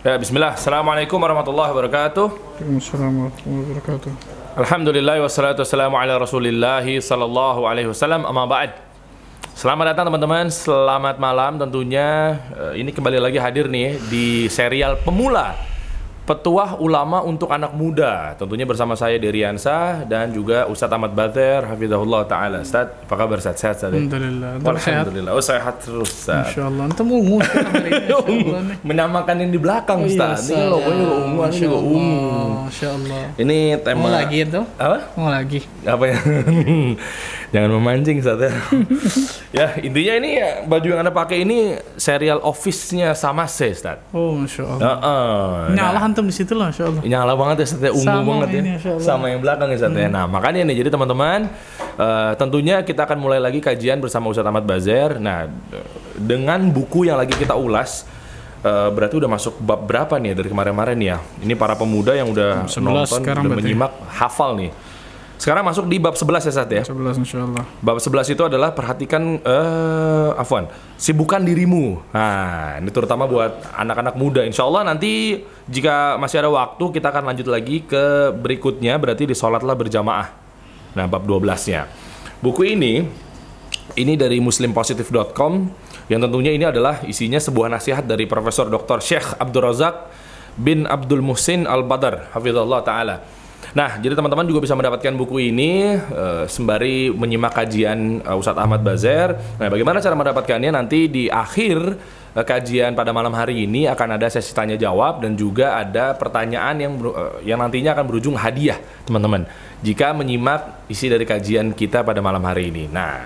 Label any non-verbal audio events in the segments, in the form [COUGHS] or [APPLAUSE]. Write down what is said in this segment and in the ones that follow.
Ya, bismillah. Assalamualaikum warahmatullahi wabarakatuh. Waalaikumsalam warahmatullahi wabarakatuh. Alhamdulillah wassalatu wassalamu ala Rasulillah sallallahu alaihi wasallam. Amma ba'd. Selamat datang teman-teman, selamat malam tentunya. Eh, ini kembali lagi hadir nih di serial pemula Petuah Ulama untuk Anak Muda. Tentunya bersama saya Deriansa dan juga Ustadz Ahmad Bater, Hafizahullah Ta'ala. Ustadz, apa kabar Ustadz? Sehat, Ustadz? Alhamdulillah. Alhamdulillah. Oh, sehat terus, Ustadz. Insya Allah. Antum ungu Menamakan yang di belakang, iya, Ustadz. Ini logonya juga ungu, ini juga ungu. Masya Allah. Ini tema... Mau lagi itu? Apa? Mau lagi. Apa ya? [LAUGHS] [LAUGHS] jangan memancing saatnya [LAUGHS] ya intinya ini ya, baju yang anda pakai ini serial office-nya sama saya oh masya Allah uh, uh, nyala nah, di situ lah masya Allah nyala banget ya saatnya ungu sama banget ya. ini, ya sama yang belakang ya saatnya hmm. nah makanya nih jadi teman-teman uh, tentunya kita akan mulai lagi kajian bersama Ustaz Ahmad Bazer nah dengan buku yang lagi kita ulas uh, berarti udah masuk bab berapa nih dari kemarin-kemarin ya? Ini para pemuda yang udah nonton, udah ya? menyimak, ya. hafal nih. Sekarang masuk di bab 11 ya Sat ya. 11 insyaallah. Bab 11 itu adalah perhatikan uh, afwan, sibukan dirimu. Nah, ini terutama buat anak-anak muda. Insyaallah nanti jika masih ada waktu kita akan lanjut lagi ke berikutnya berarti di sholatlah berjamaah. Nah, bab 12-nya. Buku ini ini dari muslimpositif.com yang tentunya ini adalah isinya sebuah nasihat dari Profesor Dr. Syekh Abdul Razak bin Abdul Muhsin Al-Badar, hafizallahu taala. Nah, jadi teman-teman juga bisa mendapatkan buku ini uh, sembari menyimak kajian uh, Ustadz Ahmad Bazer. Nah, bagaimana cara mendapatkannya nanti di akhir uh, kajian pada malam hari ini akan ada sesi tanya jawab dan juga ada pertanyaan yang uh, yang nantinya akan berujung hadiah, teman-teman. Jika menyimak isi dari kajian kita pada malam hari ini. Nah,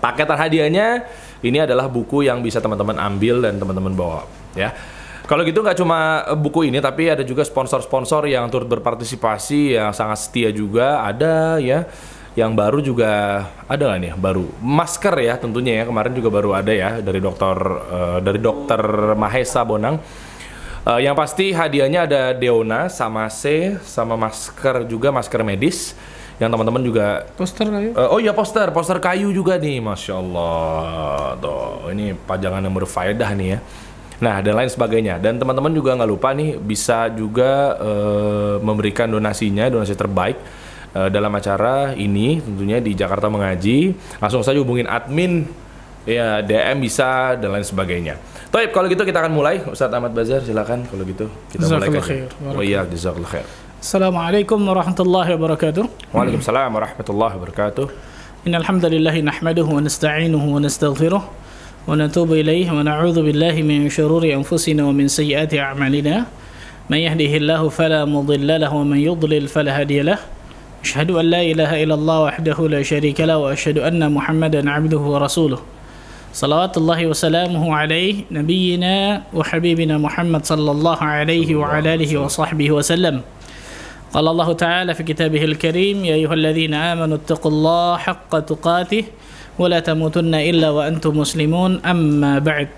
paketan hadiahnya ini adalah buku yang bisa teman-teman ambil dan teman-teman bawa, ya. Kalau gitu nggak cuma eh, buku ini tapi ada juga sponsor-sponsor yang turut berpartisipasi yang sangat setia juga ada ya. Yang baru juga ada lah nih baru masker ya tentunya ya kemarin juga baru ada ya dari dokter uh, dari dokter Mahesa Bonang. Uh, yang pasti hadiahnya ada Deona sama C sama masker juga masker medis yang teman-teman juga poster kayu. Uh, oh iya poster, poster kayu juga nih, masya Allah. Tuh, ini pajangan yang berfaedah nih ya. Nah dan lain sebagainya. Dan teman-teman juga nggak lupa nih bisa juga uh, memberikan donasinya donasi terbaik uh, dalam acara ini tentunya di Jakarta Mengaji. Langsung saja hubungin admin ya DM bisa dan lain sebagainya. Toib, kalau gitu kita akan mulai Ustadz Ahmad Bazar silakan kalau gitu kita mulai aja. Oh iya jazakallahu khair. Assalamualaikum warahmatullahi wabarakatuh. Waalaikumsalam warahmatullahi wabarakatuh. Innal hamdalillah nahmaduhu wa nasta'inuhu wa nastaghfiruh. ونتوب إليه ونعوذ بالله من شرور أنفسنا ومن سيئات أعمالنا من يهده الله فلا مضل له ومن يضلل فلا هادي له أشهد أن لا إله إلا الله وحده لا شريك له وأشهد أن محمدا عبده ورسوله صلوات الله وسلامه عليه نبينا وحبيبنا محمد صلى الله عليه وعلى آله وصحبه وسلم قال الله تعالى في كتابه الكريم يا أيها الذين آمنوا اتقوا الله حق تقاته ولا تموتن إلا وأنتم مسلمون أما بعد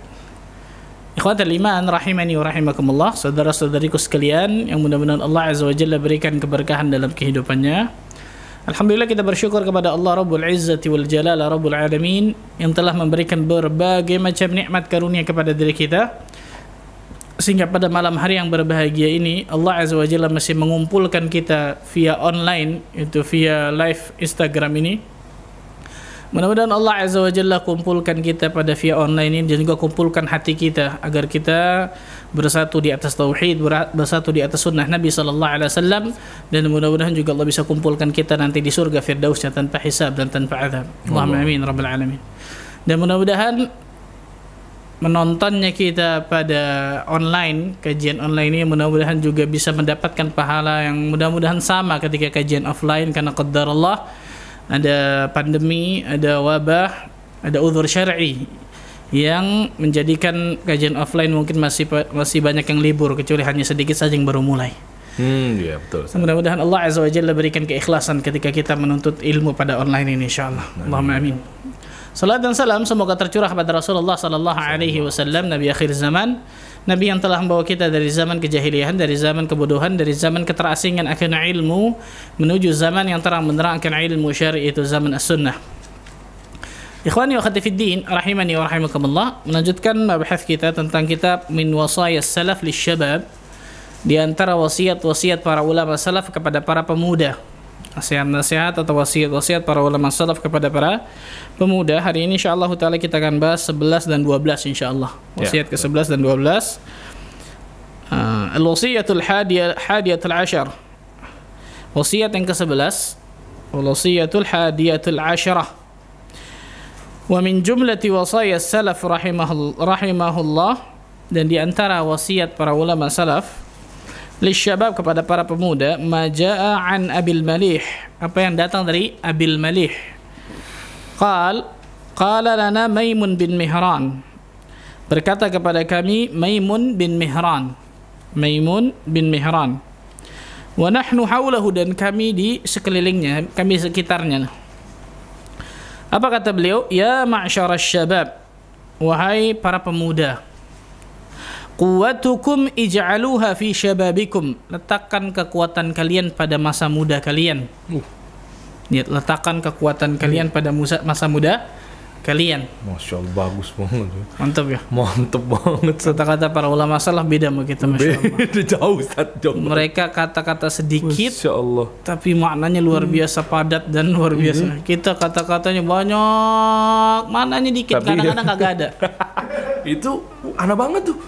Ikhwatul iman rahimani wa rahimakumullah Saudara-saudariku sekalian Yang mudah-mudahan Allah Azza wa Jalla berikan keberkahan dalam kehidupannya Alhamdulillah kita bersyukur kepada Allah Rabbul Izzati wal Jalala Rabbul Alamin Yang telah memberikan berbagai macam nikmat karunia kepada diri kita Sehingga pada malam hari yang berbahagia ini Allah Azza wa Jalla masih mengumpulkan kita via online Itu via live Instagram ini Mudah-mudahan Allah Azza wa Jalla kumpulkan kita pada via online ini dan juga kumpulkan hati kita agar kita bersatu di atas tauhid, bersatu di atas sunnah Nabi sallallahu alaihi wasallam dan mudah-mudahan juga Allah bisa kumpulkan kita nanti di surga firdausnya tanpa hisab dan tanpa azab. Allahumma amin rabbal alamin. Dan mudah-mudahan menontonnya kita pada online kajian online ini mudah-mudahan juga bisa mendapatkan pahala yang mudah-mudahan sama ketika kajian offline karena qadar Allah ada pandemi, ada wabah, ada uzur syar'i yang menjadikan kajian offline mungkin masih masih banyak yang libur kecuali hanya sedikit saja yang baru mulai. Hmm, ya betul. Mudah-mudahan Allah Azza wa Jalla berikan keikhlasan ketika kita menuntut ilmu pada online ini insyaallah. Allahumma amin. Salat dan salam semoga tercurah pada Rasulullah sallallahu alaihi wasallam nabi akhir zaman Nabi yang telah membawa kita dari zaman kejahilian, dari zaman kebodohan, dari zaman keterasingan akan ilmu menuju zaman yang terang benderang akan ilmu syar'i itu zaman as-sunnah. Ikhwani wa khatifiddin rahimani wa rahimakumullah melanjutkan mabahas kita tentang kitab min Wasaya salaf lisyabab di antara wasiat-wasiat para ulama salaf kepada para pemuda nasihat-nasihat atau wasiat-wasiat para ulama salaf kepada para pemuda. Hari ini insyaallah taala kita akan bahas 11 dan 12 insyaallah. Ya. Wasiat ke-11 dan 12. Uh, ah, al-wasiyatul hadiyah hadiyatul ashar. Wasiat yang ke-11 wasiyatul hadiyatul asharah. Wa min jumlati wasaya salaf rahimahullah dan di antara wasiat para ulama salaf Lisyabab kepada para pemuda Maja'a an Abil Malih Apa yang datang dari Abil Malih Qal Qala lana Maimun bin Mihran Berkata kepada kami Maimun bin Mihran Maimun bin Mihran Wa nahnu hawlahu dan kami di sekelilingnya Kami sekitarnya Apa kata beliau Ya ma'syarasy syabab Wahai para pemuda Quwatukum ij'aluha fi syababikum. Letakkan kekuatan kalian pada masa muda kalian. Uh. letakkan kekuatan kalian pada masa muda kalian. Masya Allah bagus banget. Ya. Mantap ya. Mantap banget. Kata-kata para ulama salah beda sama kita Masya Allah. Beda jauh Ustaz jauh. Mereka kata-kata sedikit. Masya Allah. Tapi maknanya luar biasa padat dan luar iya. biasa. Hmm. Kita kata-katanya banyak, maknanya dikit. Kadang-kadang iya. kagak ada. [LAUGHS] Itu aneh banget tuh.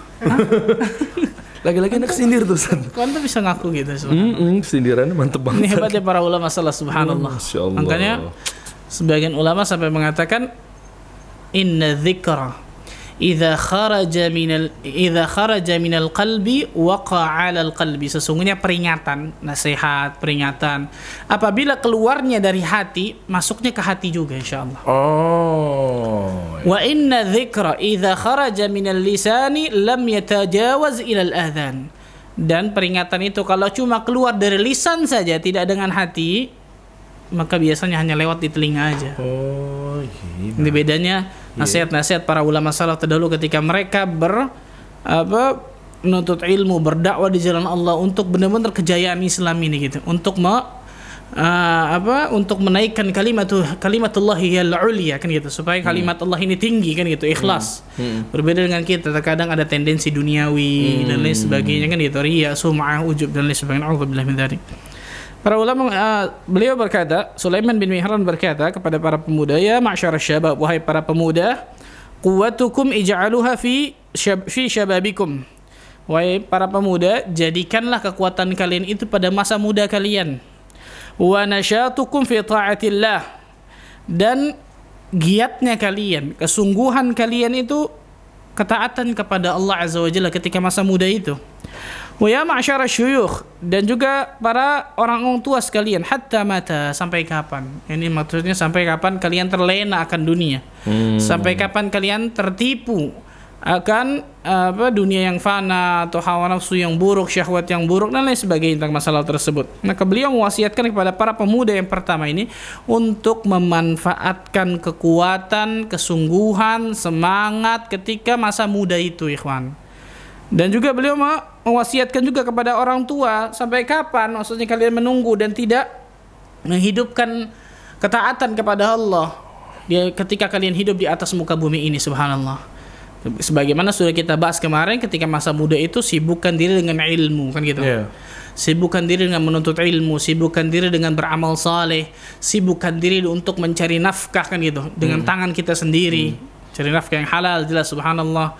Lagi-lagi anak sindir tuh Ustaz. Kan tuh bisa ngaku gitu Mm -mm, sindirannya mantep banget. Ini hebatnya para ulama salah subhanallah. Masya Allah. Makanya sebagian ulama sampai mengatakan inna dzikra idza kharaja minal idza kharaja minal qalbi waqa 'alal qalbi sesungguhnya peringatan nasihat peringatan apabila keluarnya dari hati masuknya ke hati juga insyaallah oh wa inna dhikra idza kharaja minal lisani lam yatajawaz ilal adhan dan peringatan itu kalau cuma keluar dari lisan saja tidak dengan hati maka biasanya hanya lewat di telinga aja. Oh, gitu. Ini bedanya iya. nasihat-nasihat para ulama salaf terdahulu ketika mereka ber apa menuntut ilmu, berdakwah di jalan Allah untuk benar-benar kejayaan Islam ini gitu, untuk me, uh, apa untuk menaikkan kalimat kalimatullah Allah ya kan gitu, supaya hmm. kalimat Allah ini tinggi kan gitu, ikhlas. Hmm. Hmm. Berbeda dengan kita terkadang ada tendensi duniawi hmm. dan lain hmm. sebagainya kan gitu, ria sum'ah, ujub dan lain sebagainya. Allah bilang Para ulama uh, beliau berkata, Sulaiman bin Mihran berkata kepada para pemuda, "Ya ma'syar syabab, wahai para pemuda, quwwatukum ij'aluha fi syab fi syababikum." Wahai para pemuda, jadikanlah kekuatan kalian itu pada masa muda kalian. Wa nasyatukum fi ta'atillah. Dan giatnya kalian, kesungguhan kalian itu ketaatan kepada Allah Azza wa Jalla ketika masa muda itu. Wa ya masyarakat syuyukh dan juga para orang tua sekalian hatta mata sampai kapan. Ini maksudnya sampai kapan kalian terlena akan dunia. Hmm. Sampai kapan kalian tertipu akan apa dunia yang fana atau hawa nafsu yang buruk, syahwat yang buruk dan lain sebagainya tentang masalah tersebut. Maka beliau mewasiatkan kepada para pemuda yang pertama ini untuk memanfaatkan kekuatan, kesungguhan, semangat ketika masa muda itu, ikhwan. Dan juga beliau mewasiatkan juga kepada orang tua sampai kapan maksudnya kalian menunggu dan tidak menghidupkan ketaatan kepada Allah dia ketika kalian hidup di atas muka bumi ini subhanallah sebagaimana sudah kita bahas kemarin ketika masa muda itu sibukkan diri dengan ilmu kan gitu yeah. sibukkan diri dengan menuntut ilmu sibukkan diri dengan beramal saleh sibukkan diri untuk mencari nafkah kan gitu dengan hmm. tangan kita sendiri hmm. cari nafkah yang halal jelas subhanallah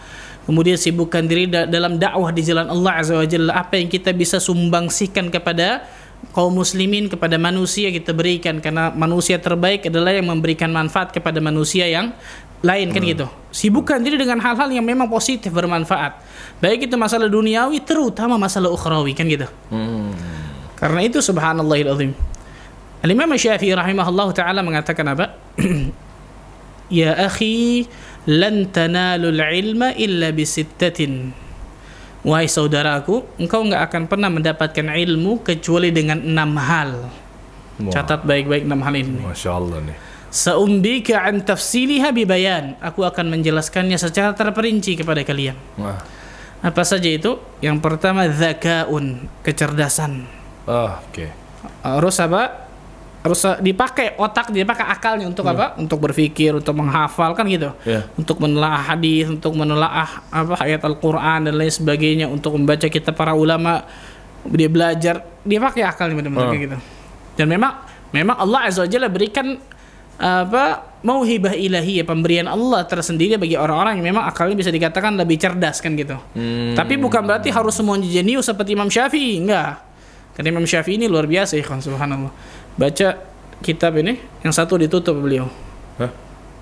kemudian sibukkan diri dalam dakwah di jalan Allah azza jalla apa yang kita bisa sumbangsihkan kepada kaum muslimin kepada manusia kita berikan karena manusia terbaik adalah yang memberikan manfaat kepada manusia yang lain kan hmm. gitu sibukkan diri dengan hal-hal yang memang positif bermanfaat baik itu masalah duniawi terutama masalah ukhrawi kan gitu hmm. karena itu Subhanallah Al-Imam Syafi'i rahimahullah ta'ala mengatakan apa? [CLEARS THROAT] ya akhi lan tanalul ilma illa bisittatin wahai saudaraku engkau nggak akan pernah mendapatkan ilmu kecuali dengan enam hal Wah. catat baik-baik enam hal ini Masya Allah nih Saumbika an tafsiliha bibayan Aku akan menjelaskannya secara terperinci kepada kalian Wah. Apa saja itu? Yang pertama Zakaun Kecerdasan oh, Oke okay. Harus apa? harus eh, dipakai otak dipakai akalnya untuk hmm. apa untuk berpikir untuk menghafal kan gitu yeah. untuk menelaah hadis untuk menelaah apa ayat Al-Qur'an dan lain sebagainya untuk membaca kitab para ulama dia belajar dia pakai akalnya benar-benar hmm. gitu dan memang memang Allah azza wajalla berikan apa mau hibah ilahi ya pemberian Allah tersendiri bagi orang-orang yang memang akalnya bisa dikatakan lebih cerdas kan gitu. Hmm. Tapi bukan berarti harus semua jenius seperti Imam Syafi'i, enggak. Karena Imam Syafi'i ini luar biasa ya kan subhanallah. Baca kitab ini, yang satu ditutup beliau. Hah?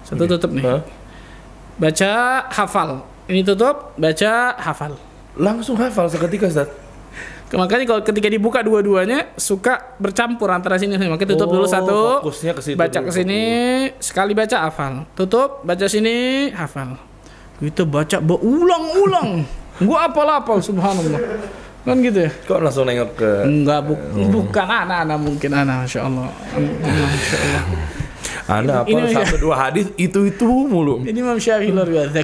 Satu ini. tutup nih. Hah? Baca hafal. Ini tutup, baca hafal. Langsung hafal seketika Ustaz. Makanya kalau ketika dibuka dua-duanya suka bercampur antara sini sini. Makanya tutup oh, dulu satu, fokusnya ke situ baca ke sini, sekali baca hafal. Tutup, baca sini, hafal. Itu baca berulang-ulang. Gua apal-apal subhanallah kan gitu ya kok langsung nengok ke enggak bu hmm. Oh. bukan anak-anak mungkin anak masya Allah masya [LAUGHS] Allah apa ini, satu dua hadis itu itu mulu. Ini Imam Syafi'i luar biasa.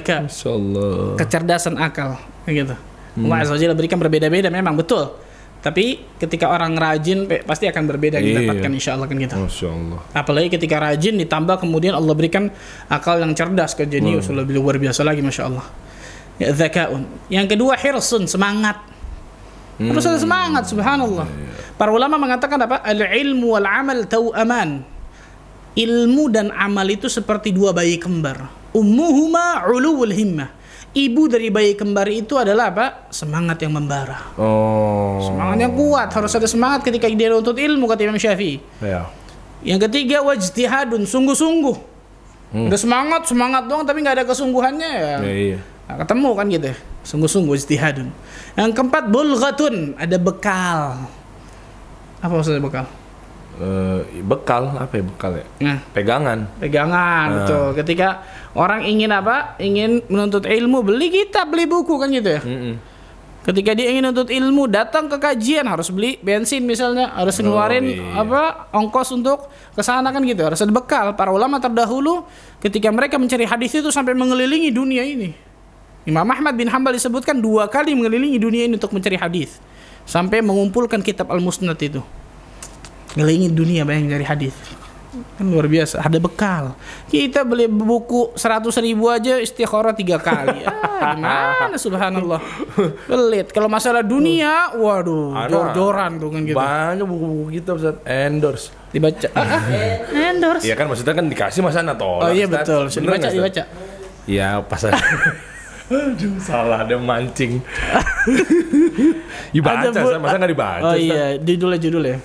Allah. Kecerdasan akal gitu. Hmm. Allah berikan berbeda-beda memang betul. Tapi ketika orang rajin pasti akan berbeda iya. didapatkan insya Allah kan gitu. Masya Allah. Apalagi ketika rajin ditambah kemudian Allah berikan akal yang cerdas ke jenius hmm. lebih luar biasa lagi masya Allah. Ya, zakaun. Yang kedua hirsun semangat. Hmm. Harus ada semangat, subhanallah. Yeah. Iya. Para ulama mengatakan apa? Al-ilmu wal amal aman Ilmu dan amal itu seperti dua bayi kembar. Ummuhuma uluwul himmah. Ibu dari bayi kembar itu adalah apa? Semangat yang membara. Oh. Semangat yang kuat, harus ada semangat ketika dia untuk ilmu kata Imam Syafi'i. Yeah. Yang ketiga wajtihadun, sungguh-sungguh. Hmm. Udah semangat, semangat doang tapi nggak ada kesungguhannya ya. Yeah, iya. iya ketemu kan gitu ya. Sungguh-sungguh istihadun. Yang keempat bulghatun, ada bekal. Apa maksudnya bekal? Uh, bekal apa ya bekal ya? Nah, pegangan. Pegangan nah. betul. Ketika orang ingin apa? Ingin menuntut ilmu, beli kitab, beli buku kan gitu ya. Mm -mm. Ketika dia ingin menuntut ilmu, datang ke kajian harus beli bensin misalnya, harus oh, ngeluarin oh, iya. apa ongkos untuk kesana kan gitu, harus ada bekal. Para ulama terdahulu ketika mereka mencari hadis itu sampai mengelilingi dunia ini. Imam Ahmad bin Hambal disebutkan dua kali mengelilingi dunia ini untuk mencari hadis sampai mengumpulkan kitab Al-Musnad itu. Ngelilingi dunia bayang mencari hadis. Kan luar biasa, ada bekal. Kita beli buku seratus ribu aja istikharah tiga kali. Ah, gimana subhanallah. Pelit. Kalau masalah dunia, waduh, jor-joran tuh kan gitu. Banyak buku-buku kita Ustaz endorse. Dibaca. endorse. Iya kan maksudnya kan dikasih masa Ana Oh iya betul, Bener dibaca, dibaca. Ya pas [LAUGHS] Aduh, salah ada mancing. dibaca, ada bu- masa nggak dibaca? Oh iya, judulnya judulnya.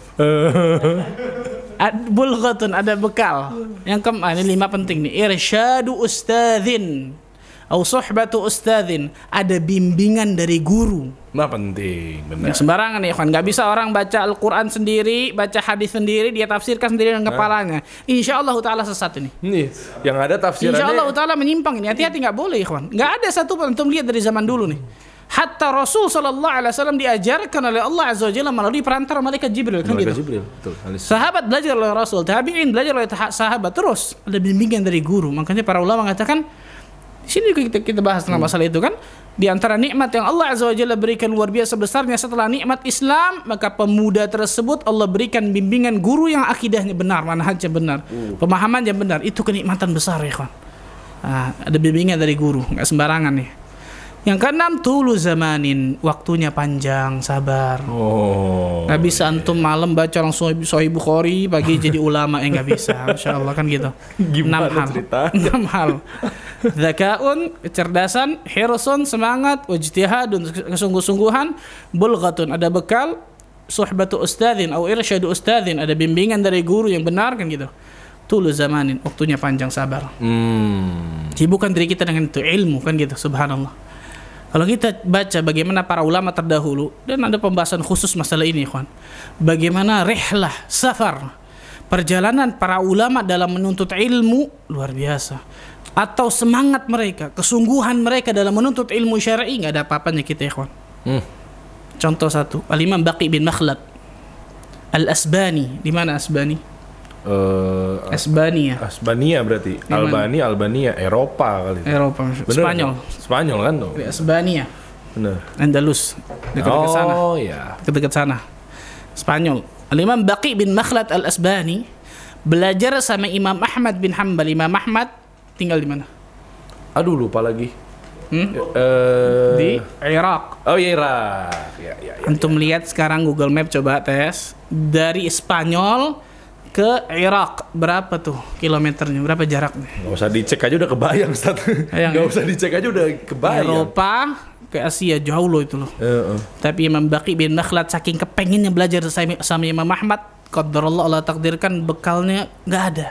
ya. [LAUGHS] bulghatun ada bekal. Yang keempat ini lima penting nih. Irsyadu ustadzin au sohbatu ustadzin, ada bimbingan dari guru. Nah penting, benar. ya, sembarangan ya kan, nggak bisa orang baca Al-Quran sendiri, baca hadis sendiri, dia tafsirkan sendiri dengan nah. kepalanya. Insya Allah Taala sesat ini. Nih, yang ada tafsirannya. Insya Allah Taala menyimpang ini, hati-hati nggak boleh ya Nggak ada satu pun, antum lihat dari zaman dulu nih. Hatta Rasul Shallallahu Alaihi Wasallam diajarkan oleh Allah Azza Wajalla melalui perantara malaikat Jibril kan malaikat gitu. Jibril, betul. Sahabat belajar oleh Rasul, tabiin belajar oleh sahabat terus ada bimbingan dari guru. Makanya para ulama mengatakan sini kita kita bahas tentang hmm. masalah itu kan di antara nikmat yang Allah Azza wajalla berikan luar biasa besarnya setelah nikmat Islam, maka pemuda tersebut Allah berikan bimbingan guru yang akidahnya benar, manhajnya benar, hmm. pemahamannya benar. Itu kenikmatan besar ya, kan Nah, ada bimbingan dari guru, nggak sembarangan nih. Ya. Yang keenam tulu zamanin, waktunya panjang, sabar. Oh. Gak bisa iya. antum malam baca langsung Sahih Bukhari, pagi [LAUGHS] jadi ulama yang eh, gak bisa. Insya Allah kan gitu. Gimana enam hal. [LAUGHS] Enam hal. Zakaun, kecerdasan, hirsun, semangat, dan kesungguh-sungguhan, Bulgatun ada bekal, suhbatu ustadzin atau irsyadu ustadzin, ada bimbingan dari guru yang benar kan gitu tulu zamanin waktunya panjang sabar hmm. sibukkan diri kita dengan itu ilmu kan gitu subhanallah kalau kita baca bagaimana para ulama terdahulu dan ada pembahasan khusus masalah ini, kawan. Bagaimana rehlah, safar, perjalanan para ulama dalam menuntut ilmu luar biasa. Atau semangat mereka, kesungguhan mereka dalam menuntut ilmu syar'i nggak ada apa-apanya kita, kawan. Hmm. Contoh satu, Al Imam Baqi bin Makhlad Al Asbani, di mana Asbani? uh, eh, Esbania. Esbania berarti. Dimana? Albania, Albania, Eropa kali. Itu. Eropa, Bener, kan? Spanyol. Kan? Spanyol kan tuh. Esbania. Iya, Bener. Andalus. Dekat-dekat oh, sana. Oh iya. Dekat-dekat sana. Spanyol. Al-Imam Baqi bin Makhlad Al-Asbani belajar sama Imam Ahmad bin Hambal. Imam Ahmad tinggal di mana? Aduh lupa lagi. Hmm? Uh, di Irak. Oh iya Irak. Ya, ya, ya, Untuk ya. melihat sekarang Google Map coba tes dari Spanyol ke Irak berapa tuh kilometernya berapa jaraknya nggak usah dicek aja udah kebayang Ustaz iya, nggak usah dicek aja udah kebayang Eropa ke Asia jauh loh itu loh uh -uh. tapi Imam Baki bin Nakhlat saking kepenginnya belajar sama, sama Imam Ahmad Qadarullah Allah takdirkan bekalnya nggak ada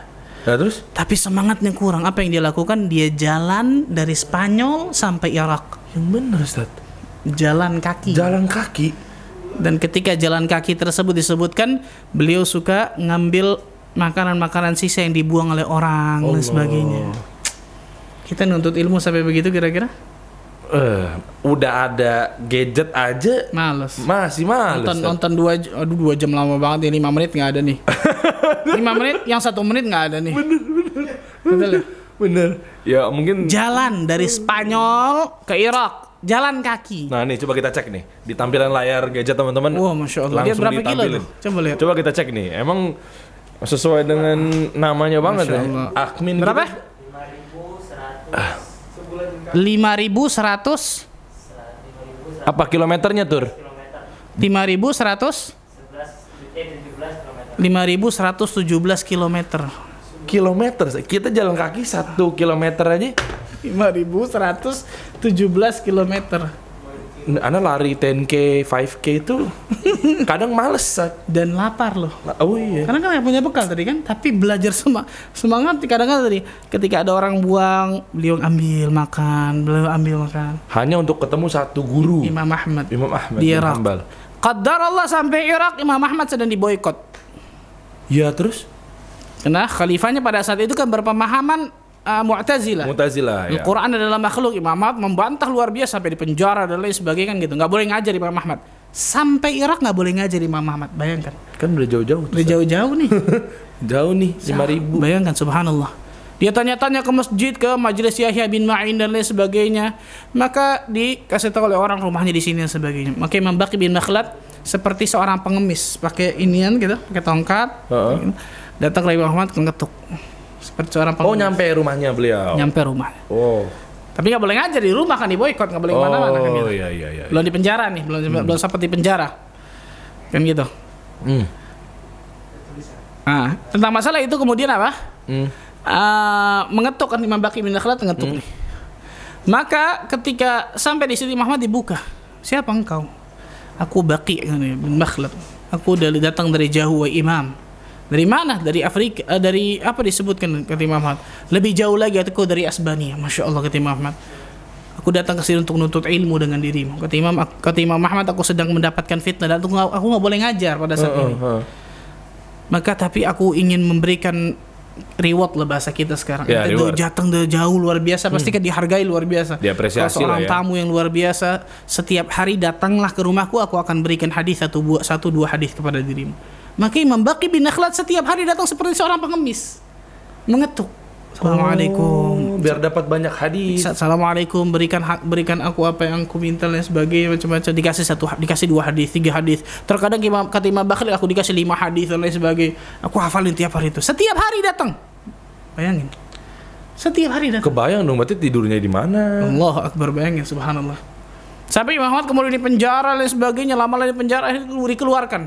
Nah, terus? Tapi semangatnya kurang. Apa yang dia lakukan? Dia jalan dari Spanyol sampai Irak. Yang benar Ustaz. Jalan kaki. Jalan kaki. Dan ketika jalan kaki tersebut disebutkan, beliau suka ngambil makanan-makanan sisa yang dibuang oleh orang Allah. dan sebagainya. Kita nuntut ilmu sampai begitu kira-kira? Eh, udah ada gadget aja. Males. Masih males. Nonton, kan? nonton dua, aduh dua jam lama banget Ini lima menit nggak ada nih. [LAUGHS] lima menit yang satu menit nggak ada nih. bener. Bener. bener. Ya? bener. Ya mungkin. Jalan dari Spanyol ke Irak jalan kaki. Nah nih coba kita cek nih di tampilan layar gadget teman-teman. Wah wow, masya Allah. Langsung Dia berapa ditampilin. kilo tuh? Coba lihat. Coba kita cek nih. Emang sesuai dengan namanya banget masya ya. Akmin. Berapa? Lima ribu seratus. Ah. Apa kilometernya tur? Lima ribu seratus. Lima ribu seratus tujuh belas kilometer. Kilometer, kita jalan kaki satu kilometer aja 5117 km. Anda lari 10K, 5K itu [LAUGHS] kadang males dan lapar loh. Oh iya. Karena kan punya bekal tadi kan, tapi belajar semua semangat kadang kadang tadi ketika ada orang buang, beliau ambil makan, beliau ambil makan. Hanya untuk ketemu satu guru. Imam Ahmad. Imam Ahmad. Di Irak. Qadar Allah sampai Irak Imam Ahmad sedang diboykot. Ya terus? Karena khalifahnya pada saat itu kan berpemahaman uh, Mu'tazilah. Mu'tazilah. Ya. Quran adalah makhluk. Imam Ahmad membantah luar biasa sampai di penjara dan lain sebagainya kan gitu. Gak boleh ngajar Imam Ahmad. Sampai Irak gak boleh ngajar Imam Ahmad. Bayangkan. Kan udah jauh-jauh. Udah jauh-jauh nih. [LAUGHS] jauh nih, lima ribu. Bayangkan, subhanallah. Dia tanya-tanya ke masjid, ke majelis Yahya bin Ma'in dan lain sebagainya. Maka dikasih tahu oleh orang rumahnya di sini dan sebagainya. Maka Imam Baqi bin Makhlad seperti seorang pengemis pakai inian gitu, pakai tongkat. Uh -uh. Datang ke Imam Ahmad ngetuk seperti seorang oh, pengurus. Oh nyampe rumahnya beliau. Nyampe rumah. Oh. Tapi nggak boleh ngajar di rumah kan di boykot nggak boleh kan oh, mana-mana kan gitu. Iya, iya, iya, iya. Belum di penjara nih, belum hmm. belum sempat di penjara. Kan gitu. Hmm. Nah, tentang masalah itu kemudian apa? Hmm. Uh, mengetuk kan Imam Baki bin Dakhlad mengetuk hmm. nih. Maka ketika sampai di sini Muhammad dibuka. Siapa engkau? Aku Baki bin Dakhlad. Aku dari datang dari jauh wahai imam dari mana? Dari Afrika, uh, dari apa disebutkan kata Ahmad? Lebih jauh lagi aku dari Asbania, masya Allah kata Ahmad. Aku datang ke sini untuk menuntut ilmu dengan dirimu. Kata Imam, kata Ahmad, aku sedang mendapatkan fitnah dan aku aku nggak boleh ngajar pada saat uh, ini. Uh-uh. Maka tapi aku ingin memberikan reward lah bahasa kita sekarang. Ya, itu datang dari jauh luar biasa, pasti hmm. kan dihargai luar biasa. Diapresiasi Kalau seorang ya. tamu yang luar biasa, setiap hari datanglah ke rumahku, aku akan berikan hadis satu, satu dua hadis kepada dirimu. Maka Imam Baki bin Akhlat setiap hari datang seperti seorang pengemis. Mengetuk. Assalamualaikum. Oh, biar dapat banyak hadis. Assalamualaikum, berikan hak, berikan aku apa yang aku minta dan sebagainya macam-macam. Dikasih satu dikasih dua hadis, tiga hadis. Terkadang Imam kata Imam Bakri aku dikasih lima hadis dan lain sebagainya. Aku hafalin tiap hari itu. Setiap hari datang. Bayangin. Setiap hari datang. Kebayang dong berarti tidurnya di mana? Allah Akbar bayangin subhanallah. Sampai Imam Ahmad kemudian di penjara dan sebagainya, lama-lama di penjara akhirnya dikeluarkan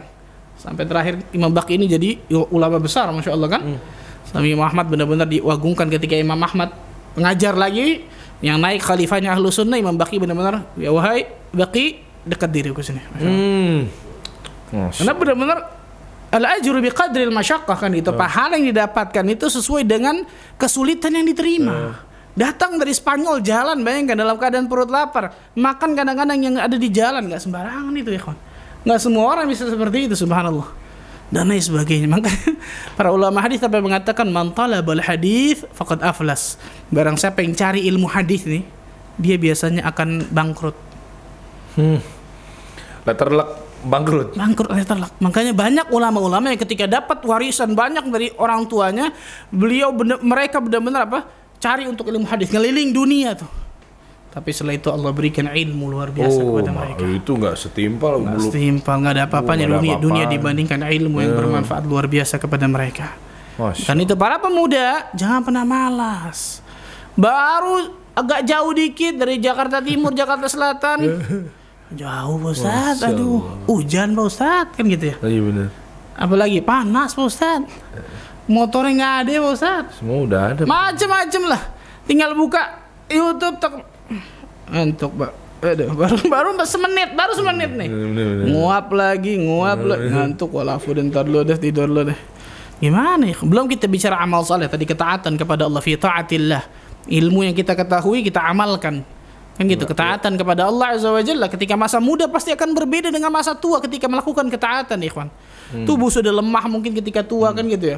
sampai terakhir Imam Baki ini jadi ulama besar masya Allah kan hmm. Nabi Imam benar-benar diwagungkan ketika Imam Ahmad mengajar lagi yang naik khalifahnya ahlu sunnah Imam Baki benar-benar ya wahai Baki dekat diri ke sini hmm. karena benar-benar al ajru bi qadril masyaqqah kan itu pahala yang didapatkan itu sesuai dengan kesulitan yang diterima Datang dari Spanyol jalan bayangkan dalam keadaan perut lapar, makan kadang-kadang yang ada di jalan nggak sembarangan itu ya kawan nggak semua orang bisa seperti itu subhanallah dan lain sebagainya. Maka [LAUGHS] para ulama hadis sampai mengatakan mantala bal hadis fakat aflas. Barang siapa yang cari ilmu hadis nih, dia biasanya akan bangkrut. Hmm. bangkrut. Bangkrut letterlek. Makanya banyak ulama-ulama yang ketika dapat warisan banyak dari orang tuanya, beliau bener, mereka benar-benar apa? Cari untuk ilmu hadis, ngeliling dunia tuh tapi setelah itu Allah berikan ilmu luar biasa oh, kepada mereka. Itu nggak setimpal, nggak setimpal, nggak ada apa-apanya oh, dunia, apa dunia dibandingkan ilmu yeah. yang ya. bermanfaat luar biasa kepada mereka. Masya. Dan itu para pemuda jangan pernah malas. Baru agak jauh dikit dari Jakarta Timur, Jakarta Selatan. Ya. Jauh Pak Ustaz, aduh hujan Pak Ustaz kan gitu ya. Iya benar. Apalagi panas Pak Ustaz. Motornya nggak ada Pak Ustaz. Semua udah ada. Macem-macem lah. Tinggal buka YouTube Entok, Pak. Aduh, baru [LAUGHS] baru semenit, baru semenit nih. Nguap lagi, nguap lagi ngantuk walafu dan ntar lu deh tidur lu deh. Gimana nih, ya? Belum kita bicara amal soleh tadi ketaatan kepada Allah fi taatillah. Ilmu yang kita ketahui kita amalkan. Kan gitu, iya. ketaatan kepada Allah Azza wajalla, ketika masa muda pasti akan berbeda dengan masa tua ketika melakukan ketaatan, ikhwan. Hmm. Tubuh sudah lemah mungkin ketika tua hmm. kan gitu ya.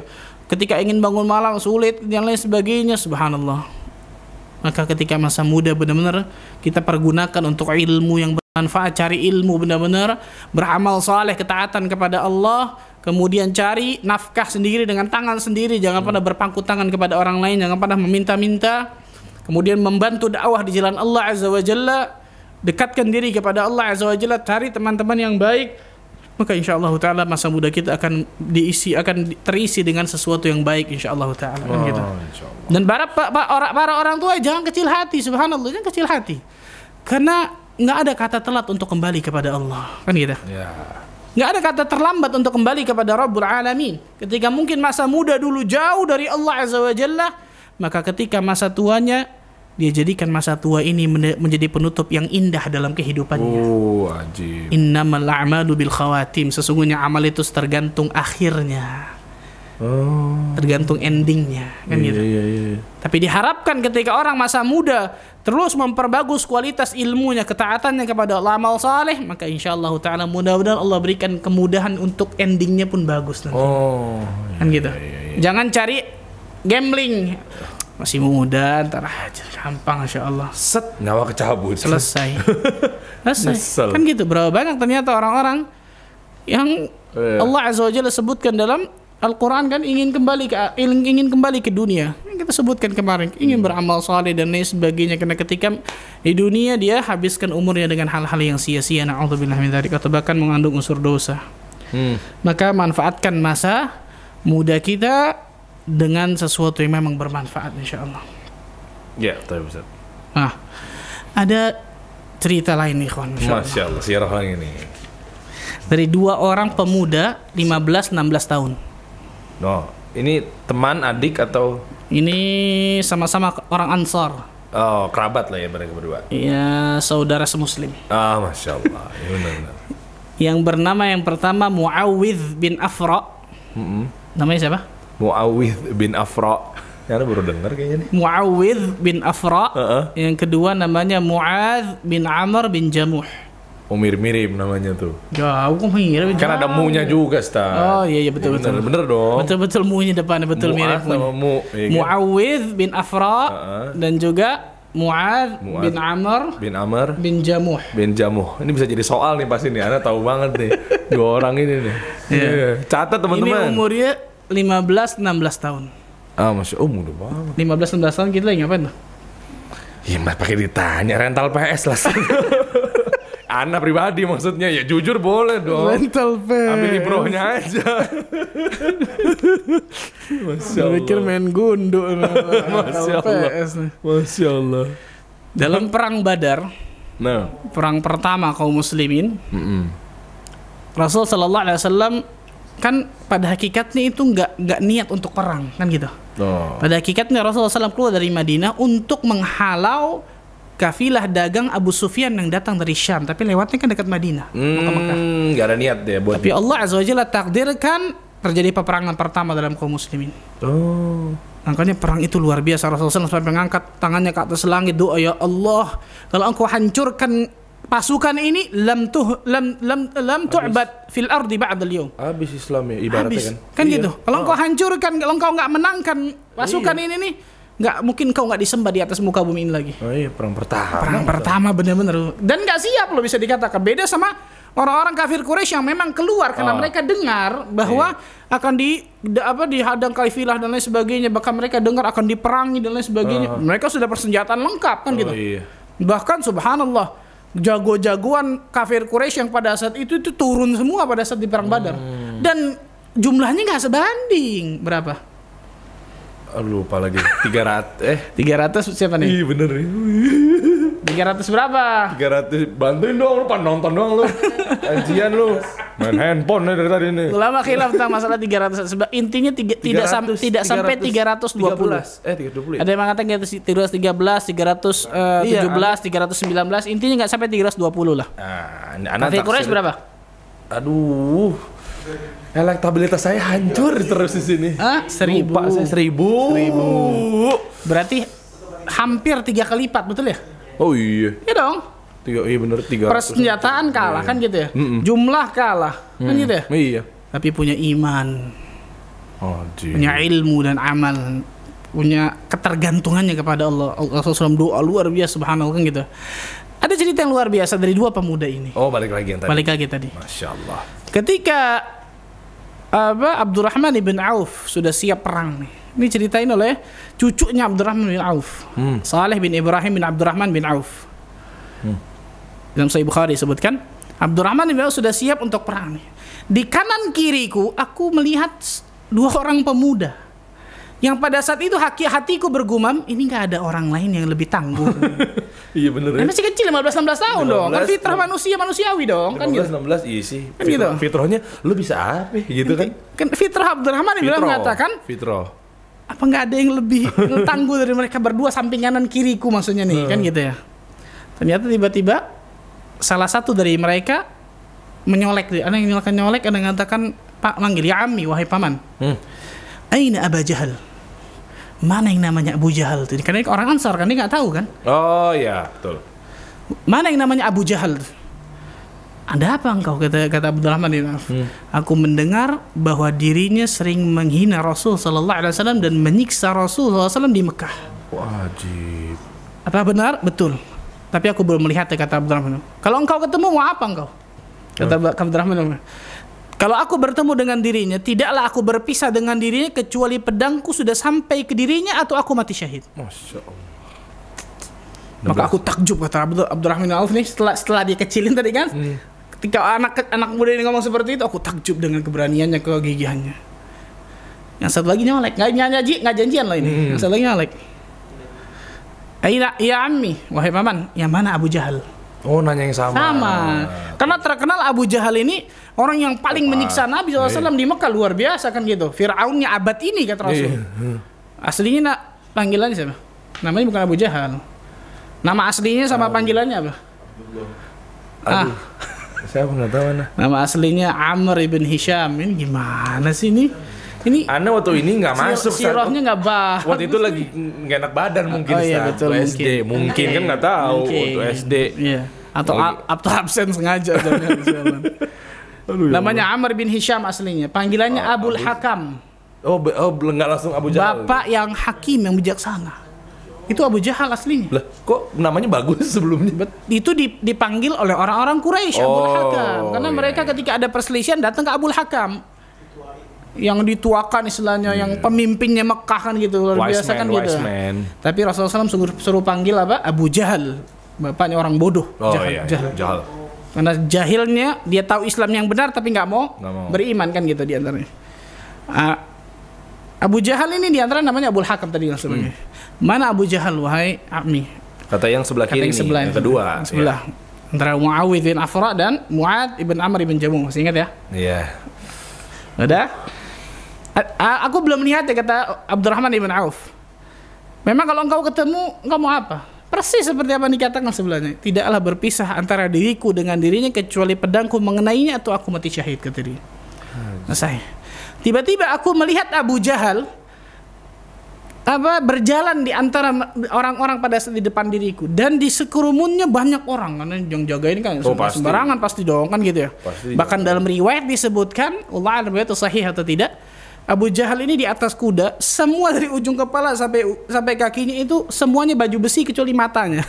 Ketika ingin bangun malam sulit dan lain sebagainya, subhanallah. Maka ketika masa muda benar-benar kita pergunakan untuk ilmu yang bermanfaat, cari ilmu benar-benar, beramal soleh, ketaatan kepada Allah, kemudian cari nafkah sendiri dengan tangan sendiri, jangan hmm. pernah berpangku tangan kepada orang lain, jangan pernah meminta-minta, kemudian membantu dakwah di jalan Allah Azza wa Jalla, dekatkan diri kepada Allah Azza wa Jalla, cari teman-teman yang baik, maka insya Allah taala masa muda kita akan diisi akan terisi dengan sesuatu yang baik insya Allah taala kan gitu. oh, gitu. Dan para, para orang para orang tua jangan kecil hati subhanallah jangan kecil hati. Karena nggak ada kata telat untuk kembali kepada Allah kan gitu. nggak ya. Nggak ada kata terlambat untuk kembali kepada Rabbul Alamin. Ketika mungkin masa muda dulu jauh dari Allah Azza Wajalla maka ketika masa tuanya dia jadikan masa tua ini menjadi penutup yang indah dalam kehidupannya. Oh, ajib. Innamal a'malu bil khawatim. Sesungguhnya amal itu tergantung akhirnya. Oh. Tergantung endingnya, kan yeah, gitu. Yeah, yeah. Tapi diharapkan ketika orang masa muda terus memperbagus kualitas ilmunya, ketaatannya kepada Allah, amal saleh, maka insya Allah taala mudah-mudahan Allah berikan kemudahan untuk endingnya pun bagus nanti. Oh. Kan iya, gitu. Iya, iya, Jangan cari gambling masih muda ntar aja gampang masya Allah set nyawa kecabut selesai [LAUGHS] selesai kan gitu berapa banyak ternyata orang-orang yang eh. Allah azza wajalla sebutkan dalam Al-Quran kan ingin kembali ke ingin kembali ke dunia yang kita sebutkan kemarin ingin hmm. beramal soleh dan lain sebagainya karena ketika di dunia dia habiskan umurnya dengan hal-hal yang sia-sia naudzubillah min dzalik atau bahkan mengandung unsur dosa hmm. maka manfaatkan masa muda kita dengan sesuatu yang memang bermanfaat insya Allah. Ya, tapi bisa. Nah, ada cerita lain nih, kawan. Masya, Masya Allah, Allah siarah Dari dua orang pemuda 15-16 tahun. No, ini teman, adik atau? Ini sama-sama orang Ansor. Oh, kerabat lah ya mereka berdua. Iya, saudara semuslim. Ah, oh, Masya Allah. ya, benar, benar. Yang bernama yang pertama Muawidh bin Afra. Mm -hmm. Namanya siapa? Muawidh bin Afra. Karena baru dengar kayaknya nih. Muawidh bin Afra. Uh -uh. Yang kedua namanya Muadz bin Amr bin Jamuh. Oh mirip-mirip namanya tuh. Ya, aku mirip. Kan ada mu-nya juga, Stan. Oh iya iya betul iya, betul. Bener, bener dong. Betul betul mu-nya depannya betul Mu'ad mirip. Sama mu. Ya, Muawidh bin Afra uh -uh. dan juga Muad, mu bin Amr bin Amr bin Jamuh bin Jamuh ini bisa jadi soal nih pasti nih Anda tahu banget nih [LAUGHS] dua orang ini nih yeah. yeah. catat teman-teman ini umurnya 15 16 tahun. Ah, masih oh muda banget. 15 16 tahun kita lagi ngapain tuh? ya mas pakai ditanya rental PS lah. [LAUGHS] Anak pribadi maksudnya ya jujur boleh dong. Rental PS. Ambil ibrohnya aja. [LAUGHS] Masya Allah. Mikir main gundu. [LAUGHS] Masya Allah. PS Masya Allah. Dalam perang Badar, nah. perang pertama kaum muslimin, mm -mm. Rasul Shallallahu Alaihi Wasallam kan pada hakikatnya itu nggak nggak niat untuk perang kan gitu. Oh. Pada hakikatnya Rasulullah SAW keluar dari Madinah untuk menghalau kafilah dagang Abu Sufyan yang datang dari Syam tapi lewatnya kan dekat Madinah hmm, gak ada niat deh buat tapi Allah azza wajalla takdirkan terjadi peperangan pertama dalam kaum muslimin oh Makanya perang itu luar biasa Rasulullah SAW mengangkat tangannya ke atas langit doa ya Allah kalau engkau hancurkan pasukan ini lam tuh lam lam lam tu'bad fil ardi ba'da al Habis Islam ya ibaratnya Habis. kan. Kan iya. gitu. Kalau oh. kau ah. hancurkan, kalau kau nggak menangkan pasukan iya. ini nih, nggak mungkin kau nggak disembah di atas muka bumi ini lagi. Oh iya, perang pertama. Perang pertama bener-bener. Dan nggak siap loh bisa dikatakan. Beda sama orang-orang kafir Quraisy yang memang keluar karena oh. mereka dengar bahwa iya. akan di, di apa dihadang kafilah dan lain sebagainya. Bahkan mereka dengar akan diperangi dan lain sebagainya. Oh. Mereka sudah persenjataan lengkap kan oh, gitu. Iya. Bahkan subhanallah jago-jagoan kafir Quraisy yang pada saat itu itu turun semua pada saat di perang hmm. Badar dan jumlahnya nggak sebanding berapa lupa lagi ratus eh tiga ratus siapa nih iya bener Tiga ratus berapa? Tiga ratus, bantuin dong lu pan nonton dong, lu. Kajian [LAUGHS] lu. Main handphone dari tadi nih. Lama khilaf tentang masalah 300 sebab intinya tiga, 300, tidak sam, tidak 300, sampai 320. 13, eh 320. Ya? Ada yang mengatakan tiga tiga belas, ratus 313, eh, 317, iya, tiga ratus sembilan belas, intinya nggak sampai tiga ratus dua puluh lah. Nah, anak berapa? Aduh. Elektabilitas saya hancur terus di sini. Ah, seribu. seribu. Seribu. Berarti hampir tiga kali lipat betul ya? Oh iya. Iya dong. Tiga, iya bener tiga. Persenjataan kalah iya. kan gitu ya. Mm-mm. Jumlah kalah mm. kan gitu ya. Iya. Tapi punya iman. Oh, jee. punya ilmu dan amal punya ketergantungannya kepada Allah Rasulullah SAW doa luar biasa subhanallah kan gitu ada cerita yang luar biasa dari dua pemuda ini oh balik lagi yang tadi balik lagi tadi masya Allah ketika apa Abdurrahman ibn Auf sudah siap perang nih ini ceritain oleh cucunya Abdurrahman bin Auf. Hmm. Saleh bin Ibrahim bin Abdurrahman bin Auf. Hmm. Dalam Sahih Bukhari sebutkan Abdurrahman bin Auf sudah siap untuk perang. Di kanan kiriku aku melihat dua orang pemuda. Yang pada saat itu hati hatiku bergumam, ini nggak ada orang lain yang lebih tangguh. [LAUGHS] iya bener ya. Kan masih kecil 15 16 tahun dong. Kan fitrah manusia manusiawi dong 15, kan gitu. 16 iya sih. Kan gitu. Fitrahnya lu bisa apa gitu kan? Kan fitrah Abdurrahman bilang mengatakan fitrah apa nggak ada yang lebih [LAUGHS] tangguh dari mereka berdua samping kanan kiriku maksudnya nih kan hmm. kan gitu ya ternyata tiba-tiba salah satu dari mereka menyolek ada yang nyolek nyolek ada yang mengatakan pak manggil ya ami wahai paman hmm. aina Abu jahal mana yang namanya Abu Jahal tuh karena ini orang ansor kan dia nggak tahu kan oh ya betul mana yang namanya Abu Jahal tuh? ada apa engkau kata kata Abdurrahman bin Auf hmm. aku mendengar bahwa dirinya sering menghina Rasul Shallallahu Alaihi Wasallam dan menyiksa Rasul Wasallam di Mekah wajib apa benar betul tapi aku belum melihat ya kata Abdurrahman kalau engkau ketemu mau apa engkau kata hmm. Abdurrahman kalau aku bertemu dengan dirinya tidaklah aku berpisah dengan dirinya kecuali pedangku sudah sampai ke dirinya atau aku mati syahid Masya Allah maka aku takjub kata Abdurrahman Auf nih setelah setelah dia kecilin tadi kan hmm ketika anak anak muda ini ngomong seperti itu aku takjub dengan keberaniannya kegigihannya yang satu lagi nyolek nggak nyanyi nggak janjian loh ini hmm. yang satu lagi nyolek Aina, ya Ami, wahai paman, yang mana Abu Jahal? Oh, nanya yang sama. Sama. Karena terkenal Abu Jahal ini orang yang paling Apa? menyiksa Nabi SAW iya. di Mekah luar biasa kan gitu. Fir'aunnya abad ini kata Rasul. Iya, iya. Aslinya nak panggilannya siapa? Namanya bukan Abu Jahal. Nama aslinya sama panggilannya apa? Abdullah. Ah. [LAUGHS] Siapa nggak tahu mana. Nama aslinya Amr ibn Hisham. Ini gimana sih ini? Ini anda waktu ini nggak masuk. rohnya nggak bah. Waktu itu lagi [LAUGHS] nggak enak badan mungkin. Oh, iya, betul, mungkin. SD mungkin kan nggak tahu waktu SD. Iya. iya. Atau atau absen sengaja. [LAUGHS] Ya Namanya Amr bin Hisham aslinya. Panggilannya ah, Abul Hakam. Oh, oh, nggak langsung Abu Jahal. Bapak yang hakim yang bijaksana. Itu Abu Jahal aslinya. Lah, kok namanya bagus [LAUGHS] sebelumnya? Itu dipanggil oleh orang-orang Quraisy oh, Abu Hakam karena iya. mereka iya. ketika ada perselisihan datang ke Abu Hakam yang dituakan istilahnya yeah. yang pemimpinnya Mekah kan gitu luar biasa kan gitu. Man. Tapi Rasulullah SAW suruh, suruh panggil apa? Abu Jahal. Bapaknya orang bodoh. Oh, jahal, iya, iya. jahal. jahal. Karena jahilnya dia tahu Islam yang benar tapi nggak mau, mau beriman kan gitu di antaranya. Uh, Abu Jahal ini diantara namanya Abu Hakam tadi sebelumnya. Hmm. Mana Abu Jahal wahai Ami? Kata yang sebelah kiri yang sebelah yang kedua. Yang sebelah. Ya. Antara Muawid bin Afra dan Muad ibn Amr ibn Jamu. Masih ingat ya? Iya. Yeah. Udah? A aku belum lihat ya kata Abdurrahman ibn Auf. Memang kalau engkau ketemu, engkau mau apa? Persis seperti apa yang dikatakan sebelahnya. Tidaklah berpisah antara diriku dengan dirinya kecuali pedangku mengenainya atau aku mati syahid kata dia. Hmm. Nah, saya Tiba-tiba aku melihat Abu Jahal apa berjalan di antara orang-orang pada di depan diriku dan di sekurumunnya banyak orang karena yang ini kan oh, sembarangan pasti dong kan gitu ya. Pasti, Bahkan dalam riwayat disebutkan Allah riwayat sahih atau tidak Abu Jahal ini di atas kuda semua dari ujung kepala sampai sampai kakinya itu semuanya baju besi kecuali matanya.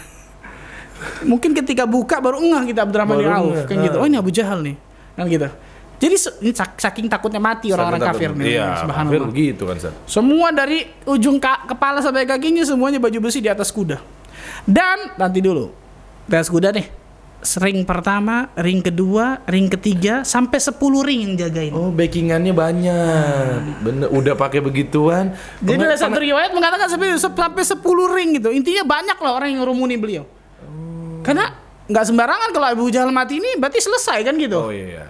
[LAUGHS] Mungkin ketika buka baru ngeh kita gitu, Abdurrahman bin Auf kan gitu. Ah. Oh ini Abu Jahal nih. Kan gitu. Jadi saking takutnya mati orang-orang kafir nih. Iya, kafir gitu kan, Sat. Semua dari ujung kepala sampai kakinya semuanya baju besi di atas kuda. Dan nanti dulu. Di atas kuda nih. Ring pertama, ring kedua, ring ketiga sampai 10 ring yang jagain. Oh, backingannya banyak. Hmm. Bener, udah pakai begituan. Jadi lah satu riwayat mengatakan sampai sampai 10 ring gitu. Intinya banyak lah orang yang rumuni beliau. Oh. Karena nggak sembarangan kalau Abu Jahal mati ini berarti selesai kan gitu. Oh iya, iya.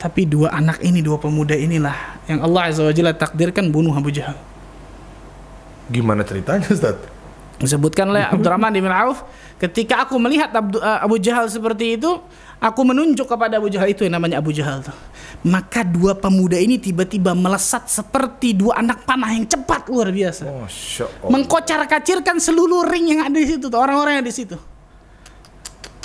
Tapi dua anak ini, dua pemuda inilah yang Allah Azza wa Jalla takdirkan bunuh Abu Jahal. Gimana ceritanya Ustaz? Disebutkanlah [LAUGHS] Abdurrahman bin Auf, ketika aku melihat Abdu, eh, Abu Jahal seperti itu, aku menunjuk kepada Abu Jahal itu yang namanya Abu Jahal. Tuh. Maka dua pemuda ini tiba-tiba melesat seperti dua anak panah yang cepat luar biasa. Mengkocar-kacirkan seluruh ring yang ada di situ, orang-orang yang di situ.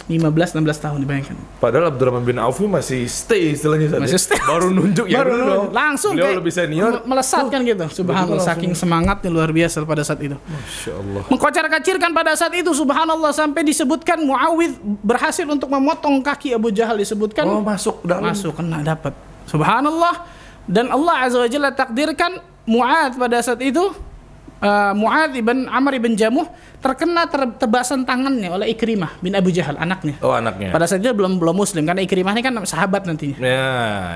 15 16 tahun dibayangkan. Padahal Abdurrahman bin Auf masih stay istilahnya saja. Masih stay. Baru nunjuk ya. Baru nunjuk. Langsung Beliau kayak lebih senior. Melesatkan oh, gitu. Subhanallah saking semangatnya luar biasa pada saat itu. Masya Allah. Mengkocar-kacirkan pada saat itu subhanallah sampai disebutkan Muawid berhasil untuk memotong kaki Abu Jahal disebutkan. Oh, masuk dalam. Masuk kena dapat. Subhanallah. Dan Allah Azza wa Jalla takdirkan Muad pada saat itu uh, eh, Muadz bin Amr bin Jamuh terkena ter tebasan tangannya oleh Ikrimah bin Abu Jahal anaknya. Oh anaknya. Pada saat itu belum belum Muslim karena Ikrimah ini kan sahabat nantinya. Ya,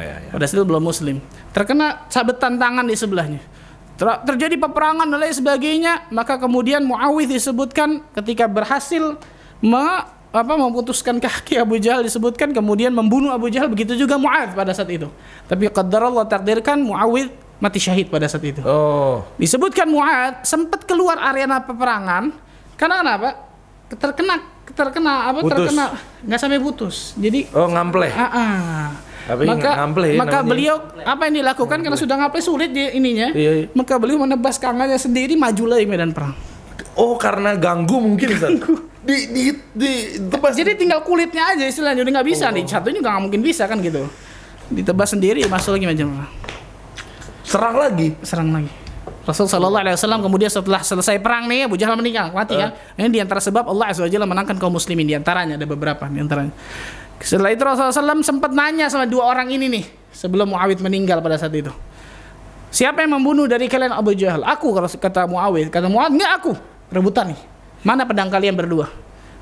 ya, ya. Pada saat itu belum Muslim. Terkena sabetan tangan di sebelahnya. Ter terjadi peperangan dan lain sebagainya maka kemudian Muawiyah disebutkan ketika berhasil me apa memutuskan kaki Abu Jahal disebutkan kemudian membunuh Abu Jahal begitu juga Muadz pada saat itu. Tapi Allah takdirkan Muawiyah mati syahid pada saat itu. Oh. Disebutkan Muad sempat keluar arena peperangan karena apa? Terkena terkena apa? Putus. Terkena nggak sampai putus. Jadi Oh, ngample. Uh -uh. Ah, ah. Tapi maka maka beliau apa yang dilakukan karena sudah ngampleh sulit dia ininya. Iya, iya. Maka beliau menebas kangannya sendiri maju lagi medan perang. Oh, karena ganggu mungkin ganggu. Di, di, di, tebas. Jadi tinggal kulitnya aja istilahnya udah nggak bisa oh. nih. Satunya nggak mungkin bisa kan gitu. Ditebas sendiri masuk lagi macam serang lagi serang lagi Rasul Shallallahu Alaihi Wasallam kemudian setelah selesai perang nih Abu Jahal meninggal mati uh. kan eh. ini diantara sebab Allah Azza Wajalla menangkan kaum muslimin diantaranya ada beberapa diantaranya setelah itu Rasulullah SAW sempat nanya sama dua orang ini nih sebelum Muawid meninggal pada saat itu siapa yang membunuh dari kalian Abu Jahal aku kalau kata Muawid kata Muawid nggak aku rebutan nih mana pedang kalian berdua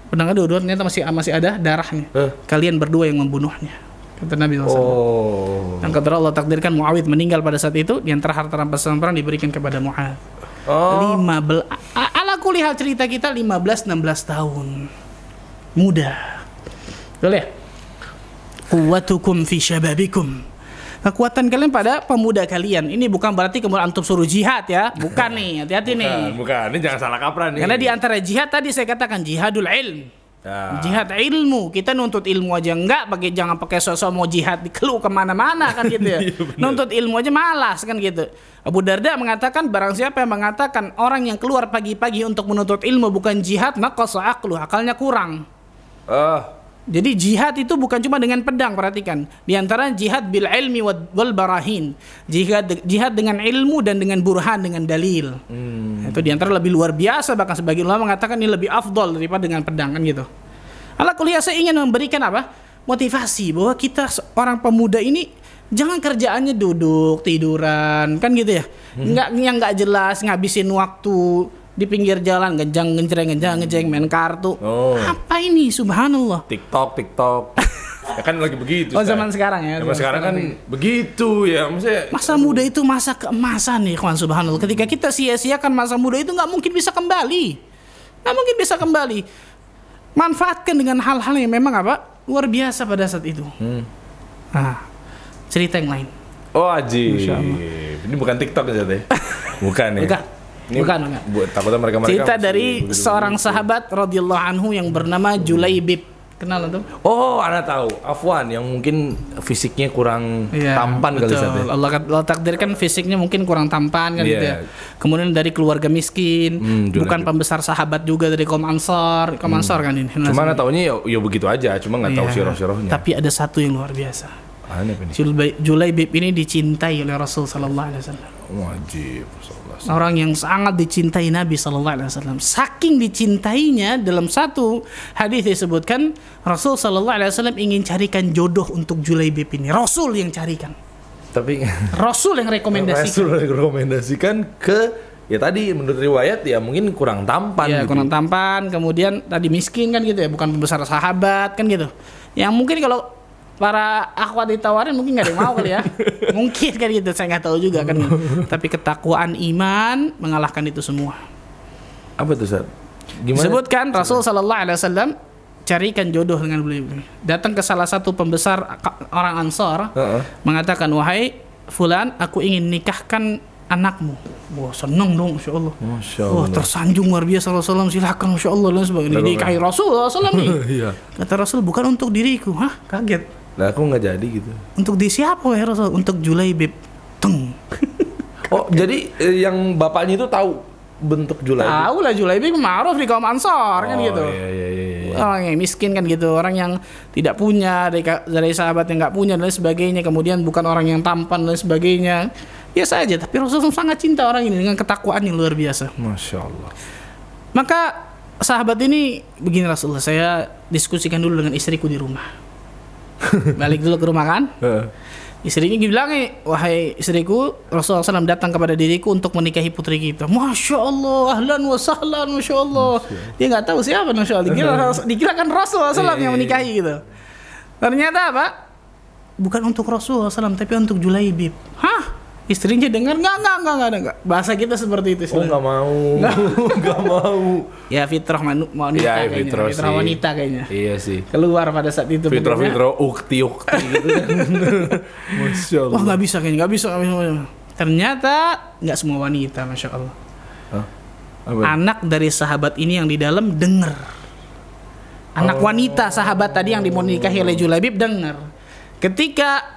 Pedangnya kedua dua ternyata masih masih ada darahnya uh. kalian berdua yang membunuhnya kata Nabi SAW. Oh. Yang kedua Allah takdirkan Muawid meninggal pada saat itu di antara harta perang diberikan kepada Muawid. Oh. 15 ala kulihal cerita kita 15 16 tahun. Muda. boleh? ya? Kuwatukum fi syababikum. Kekuatan nah, kalian pada pemuda kalian. Ini bukan berarti kemudian antum suruh jihad ya. Bukan nih, hati-hati nih. Bukan, bukan. Ini jangan salah kaprah nih. Karena di antara jihad tadi saya katakan jihadul ilm Ya. Jihad ilmu, kita nuntut ilmu aja enggak, pakai jangan pakai sosok mau jihad dikeluh kemana-mana kan [LAUGHS] gitu ya. Iya, nuntut ilmu aja malas kan gitu. Abu Darda mengatakan barang siapa yang mengatakan orang yang keluar pagi-pagi untuk menuntut ilmu bukan jihad, maka akhlul akalnya kurang. Uh. Jadi jihad itu bukan cuma dengan pedang, perhatikan. Di antara jihad bil ilmi wal barahin. Jihad jihad dengan ilmu dan dengan burhan dengan dalil. Hmm. Itu di antara lebih luar biasa bahkan sebagian ulama mengatakan ini lebih afdol daripada dengan pedang kan gitu. Allah kuliah saya ingin memberikan apa? Motivasi bahwa kita orang pemuda ini jangan kerjaannya duduk tiduran kan gitu ya. Hmm. Nggak yang enggak jelas ngabisin waktu di pinggir jalan ngejeng ngejereng ngejeng hmm. ngejeng main kartu. Oh. Apa ini subhanallah? TikTok TikTok. [LAUGHS] ya kan lagi begitu. Oh zaman sekarang ya. Zaman, zaman sekarang, sekarang kan ini. begitu ya maksudnya. Masa muda itu masa keemasan nih kawan subhanallah. Ketika kita sia-siakan masa muda itu nggak mungkin bisa kembali. Nggak mungkin bisa kembali. Manfaatkan dengan hal-hal yang memang apa? Luar biasa pada saat itu. Hmm. Nah, cerita yang lain. Oh, Aji. Ini bukan TikTok aja ya? deh [LAUGHS] Bukan ya? Bukan. Ini bukan, bukan. Bu, takutnya mereka mereka. Cerita dari seorang sahabat radhiyallahu anhu yang bernama Julaibib. Kenal tuh? Oh, ada tahu. Afwan yang mungkin fisiknya kurang iya, ya, tampan betul. kali saatnya. Allah, Allah takdirkan fisiknya mungkin kurang tampan kan yeah. gitu ya. Kemudian dari keluarga miskin, hmm, bukan pembesar sahabat juga dari kaum Ansor, kaum hmm. Ansor kan ini. Cuma ana tahunya ya, ya begitu aja, cuma nggak yeah. tahu siroh iya. sirohnya. Tapi ada satu yang luar biasa. Aneh ini. Julaibib ini dicintai oleh Rasul sallallahu alaihi wasallam. Wajib wasallam. Orang yang sangat dicintai Nabi sallallahu alaihi wasallam. Saking dicintainya dalam satu hadis disebutkan Rasul Shallallahu alaihi wasallam ingin carikan jodoh untuk Julaibib ini. Rasul yang carikan. Tapi [LAUGHS] Rasul yang rekomendasikan. Rasul yang rekomendasikan ke ya tadi menurut riwayat ya mungkin kurang tampan ya, gitu. kurang tampan kemudian tadi miskin kan gitu ya bukan pembesar sahabat kan gitu yang mungkin kalau para akhwat ditawarin mungkin gak ada yang mau kali ya [LAUGHS] mungkin kan gitu saya nggak tahu juga kan [LAUGHS] tapi ketakwaan iman mengalahkan itu semua apa itu Sar? Gimana? Sebutkan Rasul Sallallahu Alaihi Wasallam carikan jodoh dengan beliau. Datang ke salah satu pembesar orang Ansor uh-uh. mengatakan wahai Fulan, aku ingin nikahkan anakmu. Wah seneng dong, masya Allah. Masya Allah. Wah tersanjung luar biasa Rasulullah. silahkan, masya Allah dan sebagainya. Dinikahi Rasul Sallam nih. [LAUGHS] Iya. Kata Rasul bukan untuk diriku, hah? Kaget. Nah aku nggak jadi gitu. Untuk di siapa Heros? Untuk Julai Bib. Teng. [LAUGHS] oh jadi eh, yang bapaknya itu tahu bentuk Julai? Tahu lah Julai Bib maruf di kaum Ansor kan oh, kan gitu. Iya, iya, iya, iya. Orang yang miskin kan gitu, orang yang tidak punya dari, dari sahabat yang nggak punya dan lain sebagainya. Kemudian bukan orang yang tampan dan lain sebagainya. Biasa aja. Tapi Rasulullah sangat cinta orang ini dengan ketakwaan yang luar biasa. Masya Allah. Maka sahabat ini begini Rasulullah saya diskusikan dulu dengan istriku di rumah [LAUGHS] balik dulu ke rumah kan istrinya bilang wahai istriku Rasulullah SAW datang kepada diriku untuk menikahi putri kita Masya Allah ahlan wa sahlan Masya Allah dia nggak tahu siapa Masya Allah dikira, dikira kan Rasulullah SAW iya, yang iya, menikahi iya. gitu ternyata apa bukan untuk Rasulullah SAW tapi untuk Julaibib hah istrinya dengar nggak nggak nggak nggak nggak bahasa kita seperti itu sih. Oh nggak mau, [LAUGHS] [LAUGHS] nggak mau. ya fitrah manu, wanita ya, ya kayaknya, fitrah, fitrah wanita kayaknya. Iya sih. Keluar pada saat itu. Fitrah fitrah ukti ukti. gitu kan. [LAUGHS] Wah nggak bisa kayaknya, nggak bisa, gak bisa, Ternyata nggak semua wanita, masya Allah. Huh? Anak dari sahabat ini yang di dalam dengar. Anak oh. wanita sahabat tadi yang dimonikahi oleh Julabib dengar. Ketika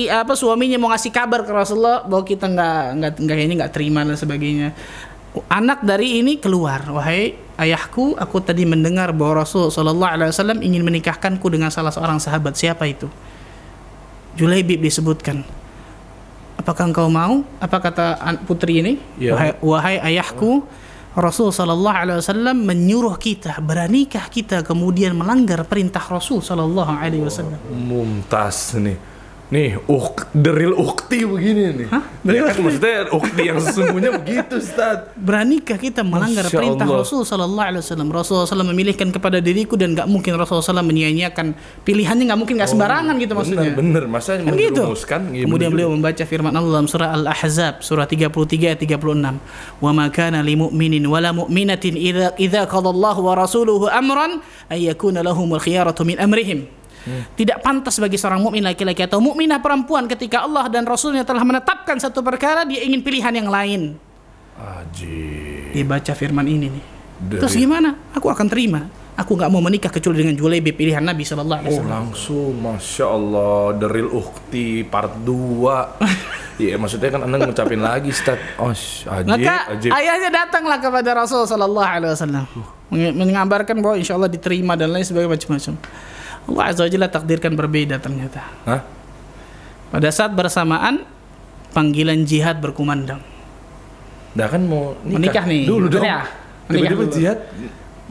i, iya, apa suaminya mau ngasih kabar ke Rasulullah bahwa kita nggak nggak nggak ini nggak terima dan sebagainya anak dari ini keluar wahai ayahku aku tadi mendengar bahwa Rasul Shallallahu Alaihi Wasallam ingin menikahkanku dengan salah seorang sahabat siapa itu Julaibib disebutkan apakah engkau mau apa kata putri ini ya. wahai, wahai ayahku Rasul Shallallahu Alaihi Wasallam menyuruh kita beranikah kita kemudian melanggar perintah Rasul Shallallahu Alaihi Wasallam mumtaz nih nih uk the real ukti begini nih Hah? ya kan maksudnya ukti yang sesungguhnya begitu Ustaz beranikah kita melanggar Masya perintah Allah. Rasul Sallallahu Alaihi Wasallam Rasul SAW memilihkan kepada diriku dan gak mungkin Rasul SAW menyia-nyiakan pilihannya gak mungkin nggak oh, sembarangan gitu maksudnya bener bener masa kan gitu. kemudian beliau membaca firman Allah dalam surah Al Ahzab surah 33 36 wa ma kana li mu'minin la mu'minatin idza idza qadallahu wa rasuluhu amran ayyakuna lahumul khiyaratu min amrihim hmm. tidak pantas bagi seorang mukmin laki-laki atau mukminah perempuan ketika Allah dan Rasulnya telah menetapkan satu perkara dia ingin pilihan yang lain Aji. dibaca firman ini nih Dari... terus gimana aku akan terima aku nggak mau menikah kecuali dengan Julaibi pilihan Nabi Shallallahu Alaihi oh, Wasallam. Oh langsung, masya Allah, deril ukti part 2 [LAUGHS] Iya maksudnya kan anda ngucapin lagi, Ustaz. Oh, ajib, Maka ajib. ayahnya datanglah kepada Rasul Shallallahu Alaihi Wasallam mengabarkan bahwa insya Allah diterima dan lain sebagainya macam-macam. Allah Azza wa Jalla takdirkan berbeda ternyata. Hah? Pada saat bersamaan panggilan jihad berkumandang. Nah kan mau nikah, menikah nih. Dulu dong. Ya, Tiba-tiba jihad.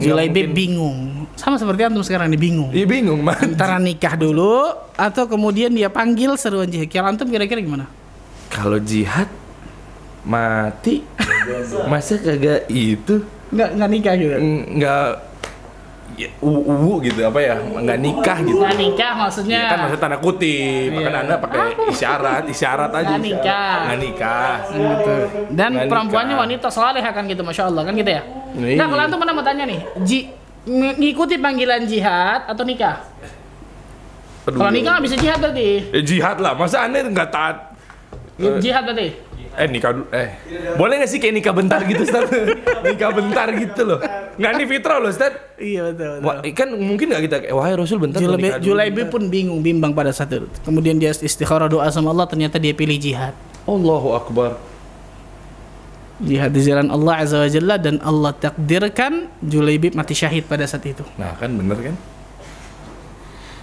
Mulai ya bingung. Sama seperti antum sekarang nih bingung. Iya bingung, man. Antara nikah dulu atau kemudian dia panggil seruan jihad. Kira antum kira-kira gimana? Kalau jihad mati masa kagak itu nggak nggak nikah juga? Gitu? nggak Uu ya, uwu, gitu apa ya nggak nikah gitu nggak nikah maksudnya ya, kan maksudnya tanda kutip yeah. Iya. anda pakai isyarat isyarat aja nggak nikah nggak nikah gitu dan nggak perempuannya wanita soleh kan gitu masya allah kan gitu ya Nih. Iya. nah kalau antum pernah mau tanya nih ji ngikuti panggilan jihad atau nikah kalau nikah nggak bisa jihad berarti eh, jihad lah masa anda nggak taat jihad berarti eh nikah dulu eh boleh gak sih kayak nikah bentar gitu Ustaz [LAUGHS] nikah bentar gitu loh nggak nih fitrah loh Ustaz iya betul, betul. Wah, kan mungkin nggak kita wahai Rasul bentar dulu Julebe pun bingung bimbang pada saat itu kemudian dia istikharah doa sama Allah ternyata dia pilih jihad Allahu Akbar jihad di jalan Allah Azza wa Jalla dan Allah takdirkan Julebe mati syahid pada saat itu nah kan bener kan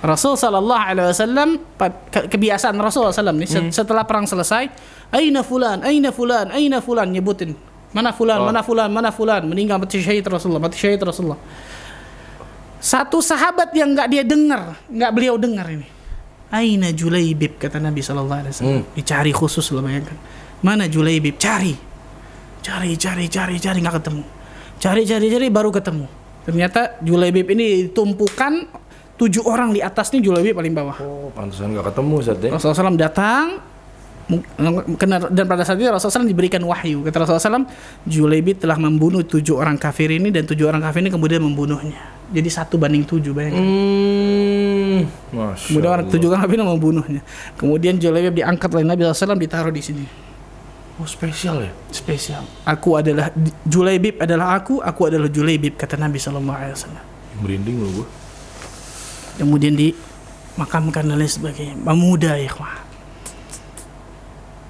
Rasul sallallahu Alaihi Wasallam kebiasaan Rasul Sallam nih hmm. setelah perang selesai, aina fulan, aina fulan, aina fulan nyebutin mana fulan, oh. mana fulan, mana fulan meninggal mati syahid Rasulullah, mati syahid Rasulullah. Satu sahabat yang nggak dia dengar, nggak beliau dengar ini. Aina Julaibib kata Nabi sallallahu Alaihi Wasallam hmm. dicari khusus lo bayangkan mana Julaibib cari cari cari cari cari nggak ketemu cari cari cari baru ketemu ternyata Julaibib ini tumpukan tujuh orang di atas nih Julawi paling bawah. Oh, pantesan gak ketemu saat ya. Rasulullah SAW datang dan pada saat itu Rasulullah SAW diberikan wahyu. Kata Rasulullah SAW, Julebi telah membunuh tujuh orang kafir ini dan tujuh orang kafir ini kemudian membunuhnya. Jadi satu banding tujuh bayangkan. Hmm, Masya kemudian orang tujuh orang kafir ini membunuhnya. Kemudian Julebi diangkat oleh Nabi SAW ditaruh di sini. Oh spesial ya? Spesial. Aku adalah Julebi adalah aku, aku adalah Julebi. kata Nabi Sallallahu Alaihi Wasallam. Merinding loh gue kemudian dimakamkan dan lain sebagainya pemuda ya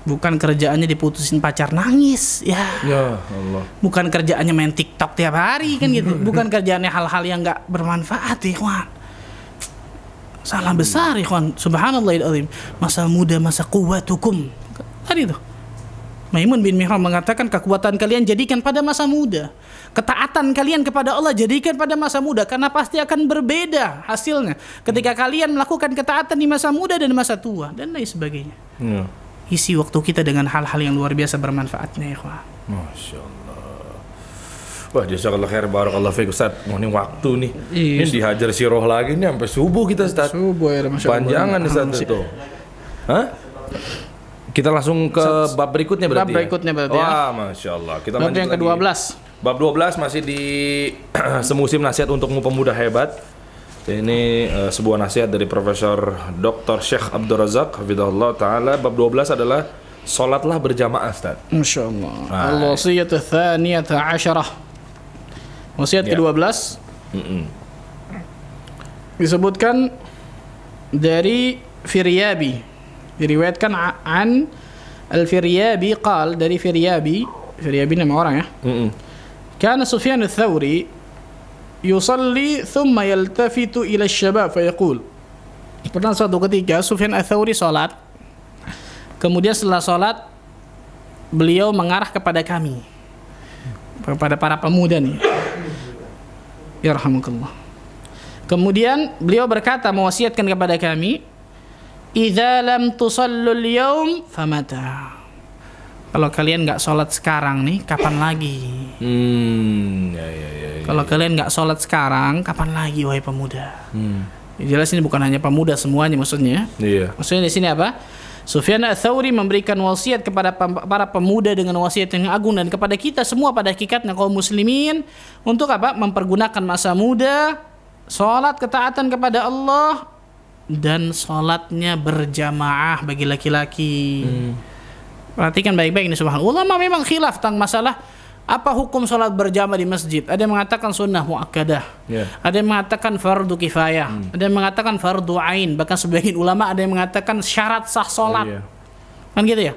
bukan kerjaannya diputusin pacar nangis ya ya Allah bukan kerjaannya main TikTok tiap hari kan gitu [LAUGHS] bukan kerjaannya hal-hal yang nggak bermanfaat ya salah besar ya kawan subhanallah masa muda masa kuat hukum tadi tuh Maimun bin Mihram mengatakan kekuatan kalian jadikan pada masa muda. Ketaatan kalian kepada Allah jadikan pada masa muda karena pasti akan berbeda hasilnya ketika kalian melakukan ketaatan di masa muda dan masa tua dan lain sebagainya. Ya. Isi waktu kita dengan hal-hal yang luar biasa bermanfaatnya ya, Masya Allah. Wah, jazakallah khair barakallah fiik Ustaz. Wah, ini waktu nih. Iya, ini dihajar si roh lagi nih sampai subuh kita Ustaz. Subuh ya, Masya Panjangan Ustaz itu. Hah? Kita langsung ke bab berikutnya berarti. Bab ya? berikutnya berarti. Wah, ya. Wah, masya Allah. Kita bab yang ke-12. Lagi. Bab 12 masih di [CLEARS THROAT] semusim nasihat untukmu pemuda hebat. Ini uh, sebuah nasihat dari Profesor Dr. Syekh Abdul Razak Allah Ta'ala Bab 12 adalah Salatlah berjamaah Ustaz Masya Allah nah. Ya. Al-Wasiyat Thaniyat Asyarah Wasiat yeah. ke-12 mm -mm. Disebutkan Dari Firyabi Diriwayatkan an Al-Firyabi qal dari Firyabi, Firyabi nama orang ya. Mm -mm. Kana Sufyan al thawri yusalli thumma yaltafitu ila syabab fa yaqul. Pernah suatu ketika Sufyan al thawri salat. Kemudian setelah salat beliau mengarah kepada kami. Kepada para pemuda nih. Ya rahmatullah. Kemudian beliau berkata mewasiatkan kepada kami, idza lam tusallul yaum famata kalau kalian nggak sholat sekarang nih kapan lagi hmm, ya, ya, ya, ya. kalau kalian nggak sholat sekarang kapan lagi wahai pemuda hmm. jelas ini bukan hanya pemuda semuanya maksudnya ya. iya. maksudnya di sini apa Sufyan al Thawri memberikan wasiat kepada para pemuda dengan wasiat yang agung dan kepada kita semua pada hakikatnya kaum muslimin untuk apa? mempergunakan masa muda, sholat, ketaatan kepada Allah, dan sholatnya berjamaah bagi laki-laki. Hmm. Perhatikan baik-baik ini subhanallah. Ulama memang khilaf tentang masalah apa hukum sholat berjamaah di masjid? Ada yang mengatakan sunnah muakkadah. Yeah. Ada yang mengatakan fardu kifayah. Hmm. Ada yang mengatakan fardu ain. Bahkan sebagian ulama ada yang mengatakan syarat sah sholat. Oh, iya. yeah. Kan gitu ya.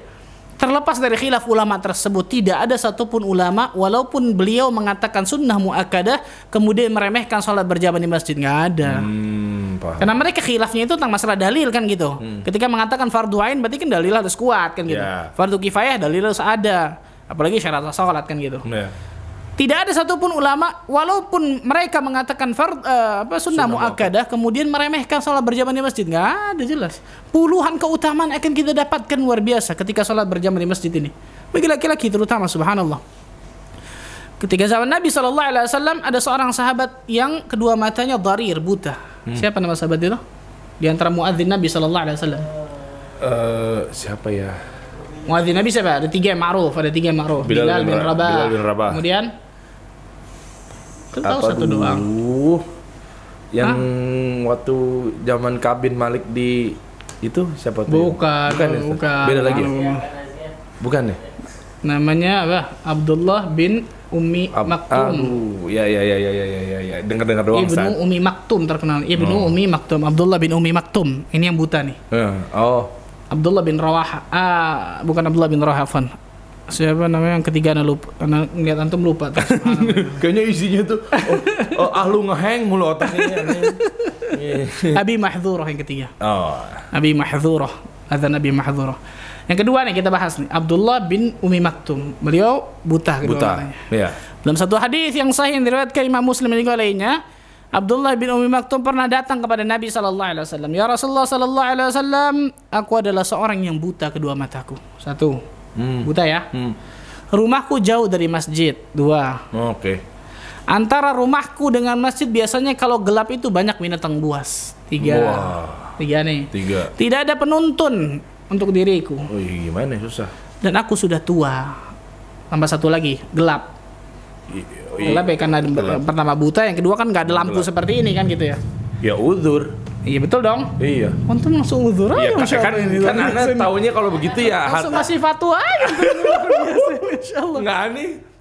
Terlepas dari khilaf ulama tersebut, tidak ada satupun ulama walaupun beliau mengatakan sunnah muakkadah kemudian meremehkan sholat berjamaah di masjid nggak ada. Hmm paham. Karena mereka khilafnya itu tentang masalah dalil kan gitu. Hmm. Ketika mengatakan fardu ain berarti kan dalil harus kuat kan gitu. Yeah. Fardu kifayah dalil harus ada. Apalagi syarat sholat kan gitu. Yeah. Tidak ada satupun ulama walaupun mereka mengatakan fard, uh, apa sunnah, sunnah muakkadah kemudian meremehkan sholat berjamaah di masjid nggak ada jelas. Puluhan keutamaan akan kita dapatkan luar biasa ketika sholat berjamaah di masjid ini. Bagi laki-laki terutama subhanallah. Ketika zaman Nabi saw ada seorang sahabat yang kedua matanya darir buta. Hmm. Siapa nama sahabat itu? Di antara muadzin Nabi Shallallahu Alaihi Wasallam. Uh, siapa ya? Muadzin Nabi siapa? Ada tiga yang ma'ruf, ada tiga yang ma'ruf. Bilal, Bilal bin, Rabah. Bilal Kemudian tahu satu dulu? doang. Yang Hah? waktu zaman Kabin Malik di itu siapa tuh? Bukan, bukan, ya, Beda lagi. Ya? Bukan ya? Namanya apa? Abdullah bin Umi Ab Maktum. Aduh, ya ya ya ya ya ya ya. ya. Dengar-dengar iya, doang. Ibnu Ustaz. Umi Maktum terkenal. Iya, Ibnu oh. Umi Maktum, Abdullah bin Umi Maktum. Ini yang buta nih. Yeah. oh. Abdullah bin Rawaha. Ah, bukan Abdullah bin Rawaha, Siapa namanya yang ketiga anak lupa. Anak ngeliat antum lupa. [LAUGHS] Kayaknya isinya tuh oh, oh, ahlu ngeheng mulu otaknya. [LAUGHS] Abi Mahzurah yang ketiga. Oh. Abi Mahzurah azan Nabi mahdhurah. Yang kedua nih kita bahas nih Abdullah bin Umi Maktum. Beliau buta kedua buta. matanya. Iya. Dalam satu hadis yang sahih yang diriwayatkan Imam Muslim dan lainnya, Abdullah bin Umi Maktum pernah datang kepada Nabi sallallahu alaihi wasallam. Ya Rasulullah sallallahu alaihi wasallam, aku adalah seorang yang buta kedua mataku. Satu. Hmm. Buta ya? Hmm. Rumahku jauh dari masjid. Dua. Oh, Oke. Okay. Antara rumahku dengan masjid biasanya kalau gelap itu banyak binatang buas. Tiga. Wow. Tiga nih. Tiga. Tidak ada penuntun untuk diriku. Oh gimana ya? susah. Dan aku sudah tua. Tambah satu lagi gelap. I, i, gelap ya karena gelap. pertama buta, yang kedua kan nggak ada lampu gelap. seperti ini kan gitu ya. Ya uzur. Iya betul dong. Iya. Untung langsung uzur iya, aja. Iya kan, kan, kan anak kalau begitu ya. Langsung ngasih fatwa enggak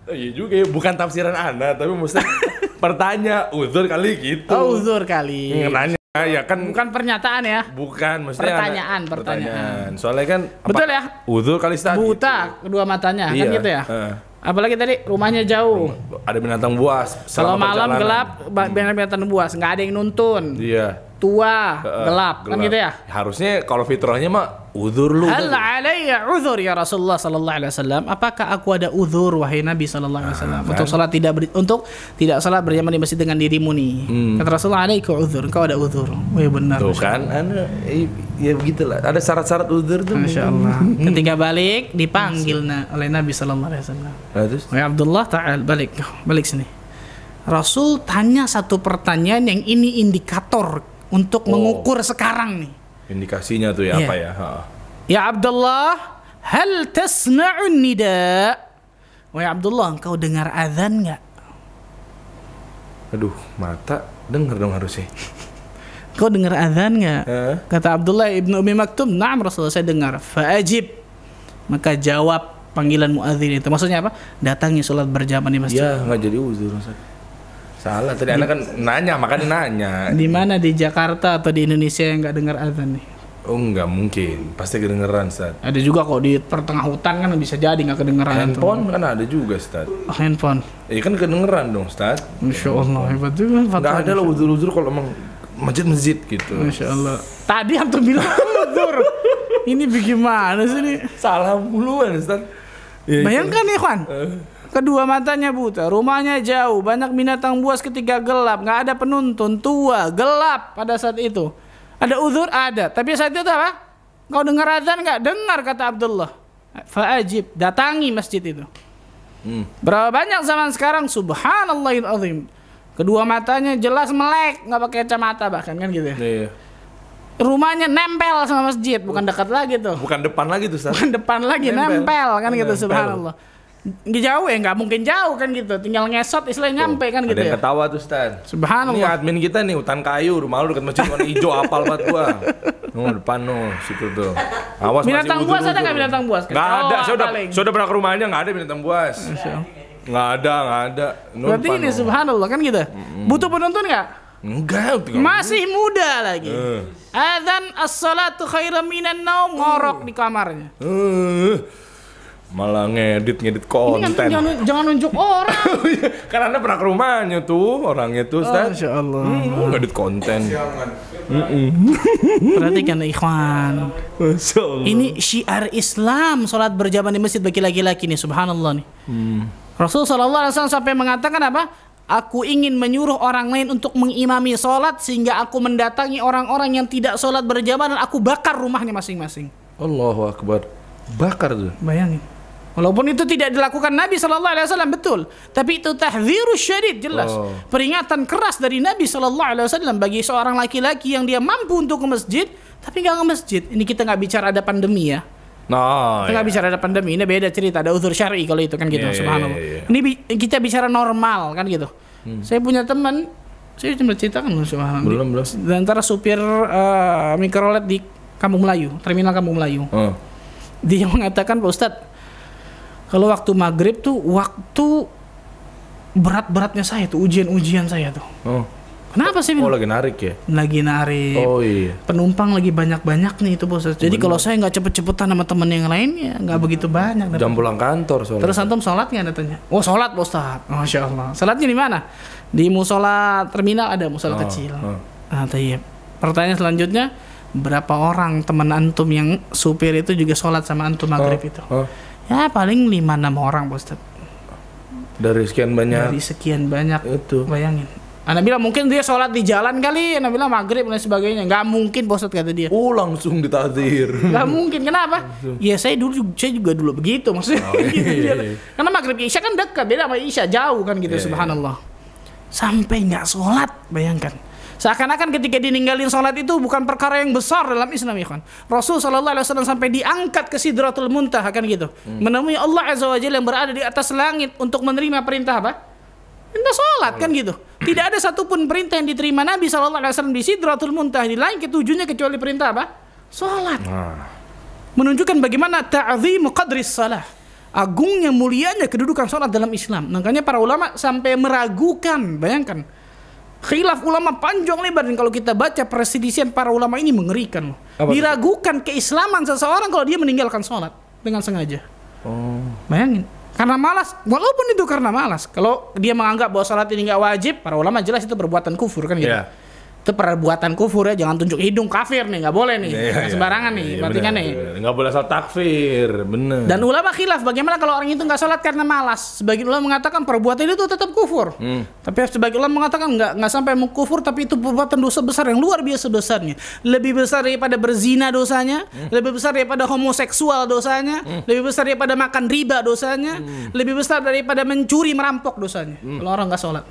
Nggak oh, iya juga ya, bukan tafsiran Ana, tapi maksudnya [LAUGHS] pertanya uzur kali gitu. Oh, uzur kali. Iya, nanya Ah, ya kan bukan pernyataan ya. Bukan, maksudnya pertanyaan, ada, pertanyaan. pertanyaan. Soalnya kan Betul ya? Wudhu kali Buta gitu. kedua matanya, kan iya. kan gitu ya? Uh. Apalagi tadi rumahnya jauh. Ada binatang buas. Kalau malam perjalanan. gelap, hmm. binatang buas, nggak ada yang nuntun. Iya tua uh, gelap, gelap kan gitu ya harusnya kalau fitrahnya mah uzur lu hal uzur ya Rasulullah sallallahu alaihi wasallam apakah aku ada uzur wahai Nabi sallallahu alaihi wasallam ah, untuk kan. salat tidak ber, untuk tidak salat berjamaah di masjid dengan dirimu nih hmm. kata Rasulullah alaika uzur kau ada uzur oh, ya benar tuh kan anda ya begitulah ada syarat-syarat uzur tuh masyaallah hmm. ketika balik dipanggil na, oleh Nabi sallallahu alaihi wasallam ya Abdullah ta'al eh, balik balik sini Rasul tanya satu pertanyaan yang ini indikator untuk oh. mengukur sekarang nih. Indikasinya tuh ya yeah. apa ya? Ha. Ya Abdullah, hal tasma'un nida? Wahai Abdullah, engkau dengar azan nggak? Aduh, mata dengar dong harusnya. [LAUGHS] Kau dengar azan nggak? Eh? Kata Abdullah ibnu Umi Maktum, "Na'am Rasulullah, saya dengar." Fa'ajib. Maka jawab panggilan muadzin itu. Maksudnya apa? Datangnya sholat berjamaah di masjid. Iya nggak jadi uzur Ustaz. Salah tadi anak kan nanya, makanya nanya. Di mana di Jakarta atau di Indonesia yang nggak dengar azan nih? Oh nggak mungkin, pasti kedengeran saat. Ada juga kok di pertengah hutan kan bisa jadi nggak kedengeran. Handphone itu. kan ada juga Stad. Oh, handphone. Iya kan kedengeran dong Stad. Masya Allah hebat juga. Kan Gak ada loh uzur-uzur kalau emang masjid-masjid gitu. Masya Allah. Tadi antum bilang uzur. ini bagaimana sih ini? Salah muluan Stad. Ya, iya. Bayangkan ya Kwan. Uh eh. Kedua matanya buta, rumahnya jauh, banyak binatang buas ketika gelap, nggak ada penuntun, tua, gelap pada saat itu. Ada uzur ada, tapi saat itu apa? Kau dengar azan nggak? Dengar kata Abdullah. Faajib, datangi masjid itu. Hmm. Berapa banyak zaman sekarang? Subhanallah azim. Kedua matanya jelas melek, nggak pakai kacamata bahkan kan gitu ya. Yeah rumahnya nempel sama masjid, bukan dekat lagi tuh. Bukan depan lagi tuh, Ustaz. Bukan depan lagi, nempel, nempel kan gitu. nempel. gitu subhanallah. Nggak jauh ya, nggak mungkin jauh kan gitu. Tinggal ngesot istilahnya nyampe kan gitu ada yang ya. ketawa tuh Stan. Subhanallah. Ini admin kita nih hutan kayu, rumah lu kan masjid warna hijau apal banget gua. Nuh depan nuh situ tuh. Awas binatang buas ada nggak binatang buas? Nggak ada, saya udah, saya udah pernah ke rumahnya nggak ada binatang buas. Nggak ada, nggak ada. Berarti ini subhanallah kan gitu. Butuh penonton nggak? Enggak, masih muda lagi. Uh. Adzan as-salatu khairan minan naum ngorok di kamarnya. Uh malah ngedit ngedit konten. Ini jangan, jangan nunjuk orang. [LAUGHS] Oh, iya. karena anda pernah ke rumahnya tuh orangnya tuh, Ustaz. Oh, Insya Allah. Hmm, ngedit konten. Perhatikan Ikhwan. Masya Allah. Ini syiar Islam, sholat berjamaah di masjid bagi laki-laki nih, Subhanallah nih. Hmm. Rasul Sallallahu Alaihi Wasallam sampai mengatakan apa? Aku ingin menyuruh orang lain untuk mengimami sholat sehingga aku mendatangi orang-orang yang tidak sholat berjamaah dan aku bakar rumahnya masing-masing. Allahu Akbar. Bakar tuh. Bayangin. Walaupun itu tidak dilakukan Nabi Shallallahu Alaihi Wasallam betul, tapi itu tahdhiru syadid jelas oh. peringatan keras dari Nabi Shallallahu Alaihi Wasallam bagi seorang laki-laki yang dia mampu untuk ke masjid tapi nggak ke masjid. Ini kita nggak bicara ada pandemi ya. Nah, kita yeah. bicara ada pandemi, ini beda cerita, ada uzur syar'i kalau itu kan gitu, yeah, iya, subhanallah. Yeah, yeah, yeah. Ini kita bicara normal kan gitu. Hmm. Saya punya teman, saya cuma cerita kan subhanallah. Belum, belum. antara supir uh, mikrolet di Kampung Melayu, terminal Kampung Melayu. Oh. Dia mengatakan, "Pak Ustadz, kalau waktu maghrib tuh waktu berat-beratnya saya tuh ujian-ujian saya tuh. Oh. Kenapa sih? Oh lagi narik ya? Lagi narik. Oh iya. Penumpang lagi banyak-banyak nih itu bos. Jadi kalau saya nggak cepet-cepetan sama temen yang lain ya nggak hmm. begitu banyak. Jam pulang kantor soalnya. Terus antum sholat nggak datanya? Oh sholat bos Masya Allah. Sholatnya di mana? Di musola terminal ada musola oh, kecil. Oh. Nah, tayyip. Pertanyaan selanjutnya berapa orang teman antum yang supir itu juga sholat sama antum maghrib oh, itu? Oh ya paling 5-6 orang Pak dari sekian banyak dari sekian banyak itu bayangin Anak bilang mungkin dia sholat di jalan kali, anak bilang maghrib dan sebagainya. nggak mungkin bosot kata dia. Oh langsung ditazir. [LAUGHS] nggak mungkin, kenapa? Langsung. Ya saya dulu saya juga dulu begitu maksudnya. Oh, iya, [LAUGHS] gitu, iya, iya. Karena maghrib Isya kan dekat, beda sama Isya jauh kan gitu, iya, iya. subhanallah. Sampai nggak sholat, bayangkan. Seakan-akan ketika dininggalin sholat itu bukan perkara yang besar dalam Islam, ya kan? Rasul Shallallahu Alaihi Wasallam sampai diangkat ke Sidratul Muntah kan gitu, hmm. menemui Allah Azza Wajalla yang berada di atas langit untuk menerima perintah apa? Minta sholat kan gitu. Tidak ada satupun perintah yang diterima Nabi Shallallahu Alaihi Wasallam di Sidratul Muntah di langit ketujuhnya kecuali perintah apa? Sholat. Nah. Menunjukkan bagaimana ta'zi qadris salah agungnya mulianya kedudukan sholat dalam Islam. Makanya para ulama sampai meragukan, bayangkan Khilaf ulama panjang lebar dan kalau kita baca presidisian para ulama ini mengerikan loh. Apa Diragukan itu? keislaman seseorang kalau dia meninggalkan sholat dengan sengaja. Oh. Bayangin. Karena malas, walaupun itu karena malas. Kalau dia menganggap bahwa sholat ini nggak wajib, para ulama jelas itu perbuatan kufur kan gitu. Yeah itu perbuatan kufur ya jangan tunjuk hidung kafir nih nggak boleh nih ya, ya, sembarangan ya, nih ya, berarti kan nih nggak boleh asal takfir bener dan ulama khilaf bagaimana kalau orang itu nggak sholat karena malas sebagian ulama mengatakan perbuatan itu tetap kufur hmm. tapi sebagian ulama mengatakan nggak nggak sampai mengkufur tapi itu perbuatan dosa besar yang luar biasa besarnya lebih besar daripada berzina dosanya hmm. lebih besar daripada homoseksual dosanya hmm. lebih besar daripada makan riba dosanya hmm. lebih besar daripada mencuri merampok dosanya hmm. kalau orang nggak sholat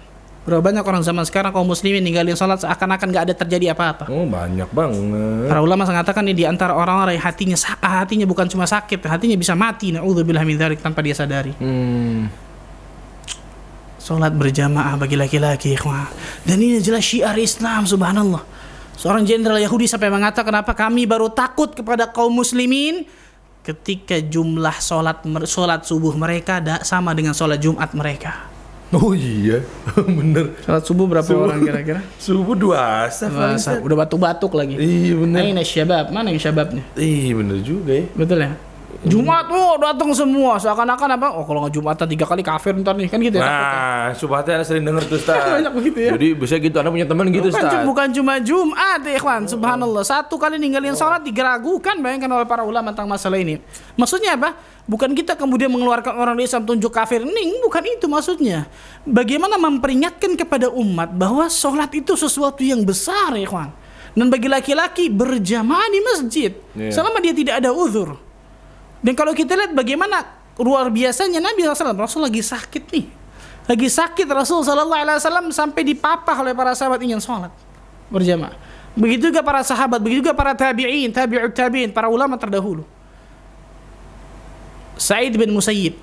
Berapa banyak orang zaman sekarang kaum muslimin ninggalin sholat seakan-akan gak ada terjadi apa-apa. Oh banyak banget. Para ulama mengatakan ini di antara orang-orang yang hatinya ah, hatinya bukan cuma sakit, hatinya bisa mati. Naudzubillah min dzalik tanpa dia sadari. Hmm. Sholat berjamaah bagi laki-laki, dan ini jelas syiar Islam, subhanallah. Seorang jenderal Yahudi sampai mengatakan kenapa kami baru takut kepada kaum muslimin ketika jumlah sholat sholat subuh mereka sama dengan sholat Jumat mereka. Oh iya, [LAUGHS] bener. Salat subuh berapa subuh, orang kira-kira? [LAUGHS] Subuh dua asaf. Dua asaf. Udah batuk-batuk lagi. Iya bener. ini syabab, mana yang syababnya? Iya bener juga ya. Betul ya? Jumat tuh oh, datang semua seakan-akan apa? Oh kalau nggak Jumat tiga kali kafir ntar nih kan gitu ya. Nah, subhatnya ada sering dengar tuh Ustaz. [LAUGHS] Banyak begitu ya. Jadi bisa gitu anda punya teman gitu Ustaz. Bukan, bukan cuma Jumat ya ikhwan, subhanallah. Satu kali ninggalin sholat digeragukan bayangkan oleh para ulama tentang masalah ini. Maksudnya apa? Bukan kita kemudian mengeluarkan orang Islam tunjuk kafir. nih? bukan itu maksudnya. Bagaimana memperingatkan kepada umat bahwa sholat itu sesuatu yang besar ya ikhwan. Dan bagi laki-laki berjamaah di masjid yeah. selama dia tidak ada uzur dan kalau kita lihat bagaimana luar biasanya Nabi SAW, Rasul lagi sakit nih. Lagi sakit Rasul Alaihi Wasallam sampai dipapah oleh para sahabat ingin sholat berjamaah. Begitu juga para sahabat, begitu juga para tabi'in, tabi'ut tabi'in, para ulama terdahulu. Said bin Musayyib.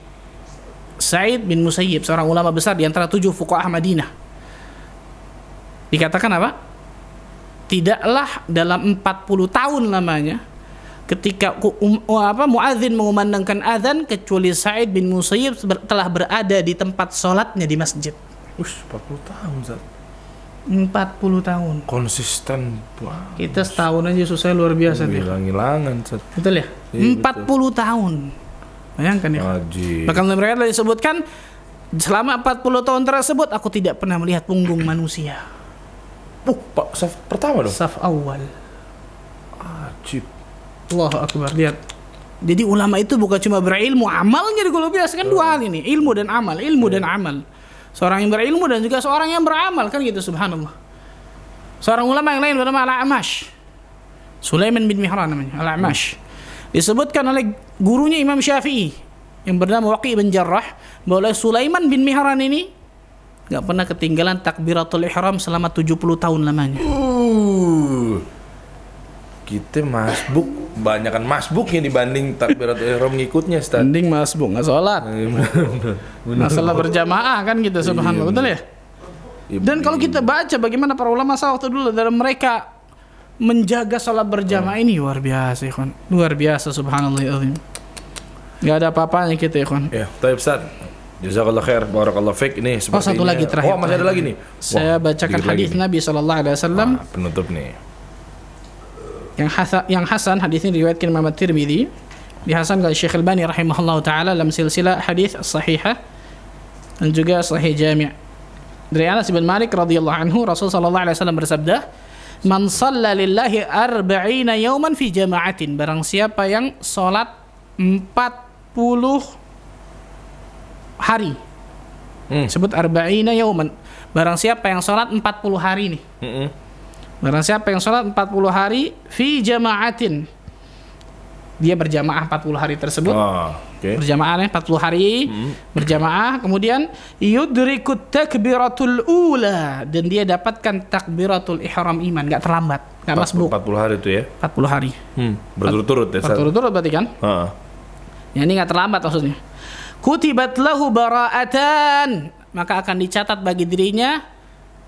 Said bin Musayyib, seorang ulama besar di antara tujuh fuqaha Madinah. Dikatakan apa? Tidaklah dalam 40 tahun lamanya ketika um, oh, apa muadzin mengumandangkan azan kecuali Sa'id bin Musayyib telah berada di tempat sholatnya di masjid. Ush, 40 tahun, Zat. 40 tahun. Konsisten banget. Kita setahun aja susah luar biasa dia. Hilang-hilangan, Zat. Betul ya? Iya, 40 betul. tahun. Bayangkan ya. Haji. Bahkan mereka telah disebutkan selama 40 tahun tersebut aku tidak pernah melihat punggung [COUGHS] manusia. Uh, Pak, saf pertama dong. Saf awal. Ajib. Allah akbar lihat jadi ulama itu bukan cuma berilmu amalnya di kalau biasa kan dua hal ini ilmu dan amal ilmu dan iya. amal seorang yang berilmu dan juga seorang yang beramal kan gitu subhanallah seorang ulama yang lain bernama Al-Amash Sulaiman bin Mihran namanya Al-Amash hmm. disebutkan oleh gurunya Imam Syafi'i yang bernama Waqi bin Jarrah bahwa Sulaiman bin Mihran ini nggak pernah ketinggalan takbiratul ihram selama 70 tahun lamanya. Uh. kita masbuk banyakkan masbuknya dibanding takbiratul ihram ngikutnya Ustaz. Mending masbuk nggak salat. Masalah iya, berjamaah kan gitu iya, subhanallah, betul ya? Iya, Dan kalau kita baca bagaimana para ulama waktu dulu dalam mereka menjaga salat berjamaah ini luar biasa, ikhwan. Luar biasa subhanallah. Ya Gak ada apa-apanya kita, ikhwan. Ya, tapi Ustaz, Jazakallah khair, barakallah fik ini seperti Oh, satu lagi terakhir. Oh, masih ada lagi nih. Saya bacakan hadis Nabi sallallahu alaihi wasallam. Ah, penutup nih yang hasan yang hasan hadis ini diriwayatkan Imam di hasan oleh Syekh al albani rahimahullahu taala dalam silsilah hadis sahihah dan juga sahih jami' dari Anas bin Malik radhiyallahu anhu Rasul sallallahu alaihi wasallam bersabda Man shalla lillahi arba'ina yawman fi jama'atin barang siapa yang salat 40 hari hmm. sebut arba'ina yawman barang siapa yang salat 40 hari nih hmm -hmm. Barang siapa yang sholat 40 hari fi jama'atin. Dia berjamaah 40 hari tersebut. Oh, ah, okay. Berjamaah 40 ya, hari hmm. berjamaah. Kemudian yudrikut takbiratul ula dan dia dapatkan takbiratul ihram iman, nggak terlambat, nggak masbuk. 40 hari itu ya. 40 hari. Hmm. Berturut-turut ya. Berturut-turut berarti kan? Heeh. Ah. Ya ini nggak terlambat maksudnya. Kutibat lahu bara'atan, maka akan dicatat bagi dirinya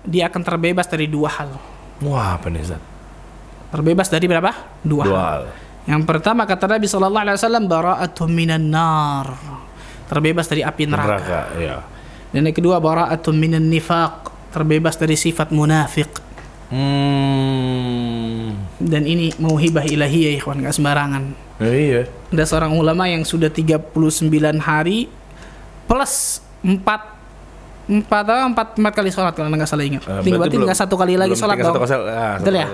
dia akan terbebas dari dua hal Wah, apa nih Ustaz? Terbebas dari berapa? Dua, Dua hal. Yang pertama kata Nabi Sallallahu Alaihi Wasallam Bara'atu minan nar terbebas dari api neraka. neraka ya. Dan yang kedua Bara'atu minan nifaq terbebas dari sifat munafik. Hmm. Dan ini mau hibah ya ikhwan gak sembarangan. Ya, iya. Ada seorang ulama yang sudah 39 hari plus 4 empat atau empat empat kali sholat kalau nggak salah ingat. Uh, berarti, nggak satu kali lagi sholat dong. Eh, satu, ah, Betul ya.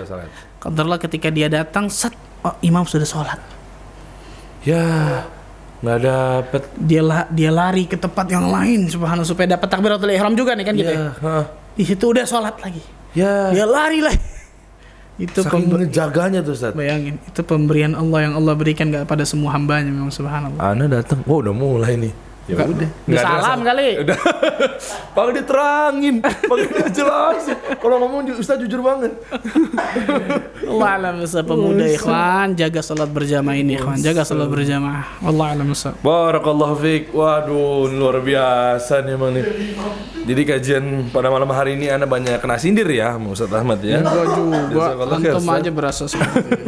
Kontrol ketika dia datang, set, oh, imam sudah sholat. Ya, nggak dapet. Dia la, dia lari ke tempat yang lain, subhanallah supaya dapat takbir atau ihram juga nih kan gitu. Ya, ya. Di situ udah sholat lagi. Ya. Dia lari lagi [LAUGHS] itu Saking ngejaganya tuh Ustaz. Bayangin, itu pemberian Allah yang Allah berikan gak pada semua hambanya memang subhanallah. Ana datang, wah wow, udah mulai nih ya Gak, udah nggak salam rasa. kali [LAUGHS] udah pakai diterangin pakai jelas kalau ngomong ustaz jujur banget alam pemuda ikhwan jaga salat berjamaah ini ikhwan jaga salat berjamaah Allah alam Barakallahu fiik waduh luar biasa nih emang nih jadi kajian pada malam hari ini anda banyak kena sindir ya Ustaz Ahmad ya enggak juga antum aja berasa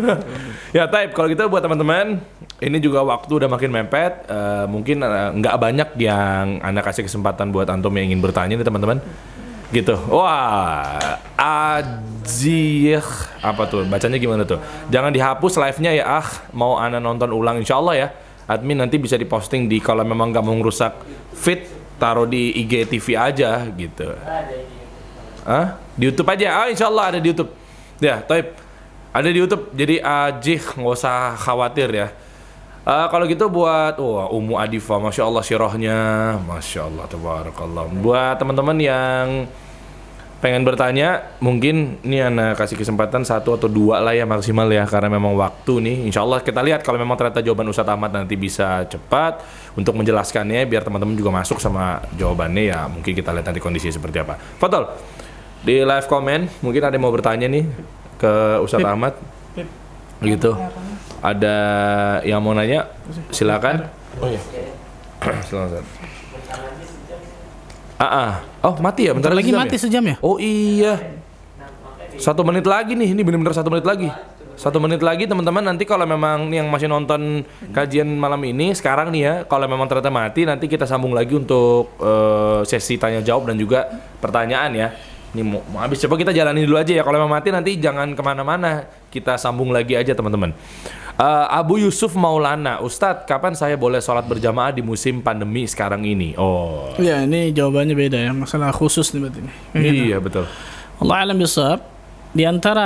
[LAUGHS] ya Taib kalau kita gitu buat teman-teman ini juga waktu udah makin mempet, uh, eh, mungkin uh, nggak banyak yang Anda kasih kesempatan buat Antum yang ingin bertanya nih teman-teman. Gitu. Wah, Ajih apa tuh? Bacanya gimana tuh? Jangan dihapus live-nya ya, ah. Mau Anda nonton ulang insya Allah ya. Admin nanti bisa diposting di kalau memang nggak mau ngerusak fit taruh di IG TV aja gitu. Ah, di YouTube aja. Ah, insya Allah ada di YouTube. Ya, type Ada di YouTube. Jadi Ajih nggak usah khawatir ya Uh, kalau gitu buat wah Umu Adifa, masya Allah syirahnya, masya Allah tabarakallah. Buat teman-teman yang pengen bertanya, mungkin ini Ana kasih kesempatan satu atau dua lah ya maksimal ya, karena memang waktu nih. Insya Allah kita lihat kalau memang ternyata jawaban Ustadz Ahmad nanti bisa cepat untuk menjelaskannya, biar teman-teman juga masuk sama jawabannya ya. Mungkin kita lihat nanti kondisi seperti apa. Fatal di live comment, mungkin ada yang mau bertanya nih ke Ustadz Ahmad, gitu. Iya, ada yang mau nanya silakan oh iya [CLEARS THROAT] silakan ah, ah oh mati ya bentar, bentar lagi sejam mati ya? sejam ya oh iya satu menit lagi nih ini benar-benar satu menit lagi satu menit lagi teman-teman nanti kalau memang yang masih nonton kajian malam ini sekarang nih ya kalau memang ternyata mati nanti kita sambung lagi untuk uh, sesi tanya jawab dan juga pertanyaan ya ini mau, mau habis coba kita jalani dulu aja ya kalau memang mati nanti jangan kemana-mana kita sambung lagi aja teman-teman Uh, Abu Yusuf Maulana, Ustadz, kapan saya boleh sholat berjamaah di musim pandemi sekarang ini? Oh. Ya, ini jawabannya beda ya, masalah khusus nih berarti. Iya, betul. Allah alam Yusuf, Di antara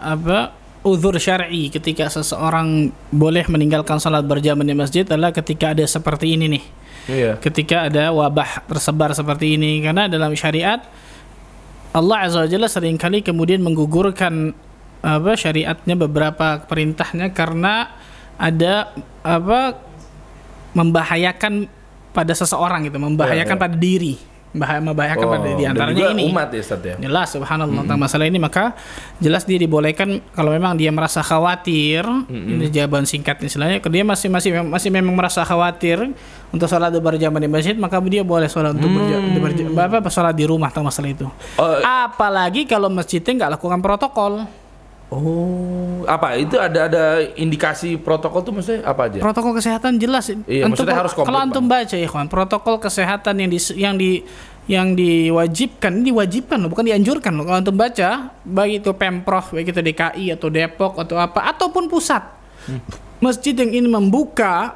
apa uzur syar'i ketika seseorang boleh meninggalkan sholat berjamaah di masjid adalah ketika ada seperti ini nih. Iya. Ketika ada wabah tersebar seperti ini karena dalam syariat Allah Azza wa Jalla seringkali kemudian menggugurkan apa syariatnya beberapa perintahnya karena ada apa membahayakan pada seseorang gitu, membahayakan ya, ya. pada diri, bahaya membahayakan oh, pada diri oh, antaranya ini. umat ya, Ustaz, ya. Jelas subhanallah hmm. tentang masalah ini maka jelas dia dibolehkan kalau memang dia merasa khawatir, hmm. ini jawaban singkatnya istilahnya, dia masih masih masih memang merasa khawatir untuk sholat berjamaah di masjid maka dia boleh sholat untuk hmm. berjamaah apa sholat di rumah tentang masalah itu. Oh. Apalagi kalau masjidnya nggak lakukan protokol. Oh, apa itu ada ada indikasi protokol tuh maksudnya apa aja? Protokol kesehatan jelas. Iya, antum, maksudnya harus komplit. Kalau antum baca ya, kawan, protokol kesehatan yang di yang di yang diwajibkan, ini diwajibkan loh, bukan dianjurkan loh. Kalau antum baca, baik itu Pemprov, baik itu DKI atau Depok atau apa ataupun pusat. Hmm. Masjid yang ingin membuka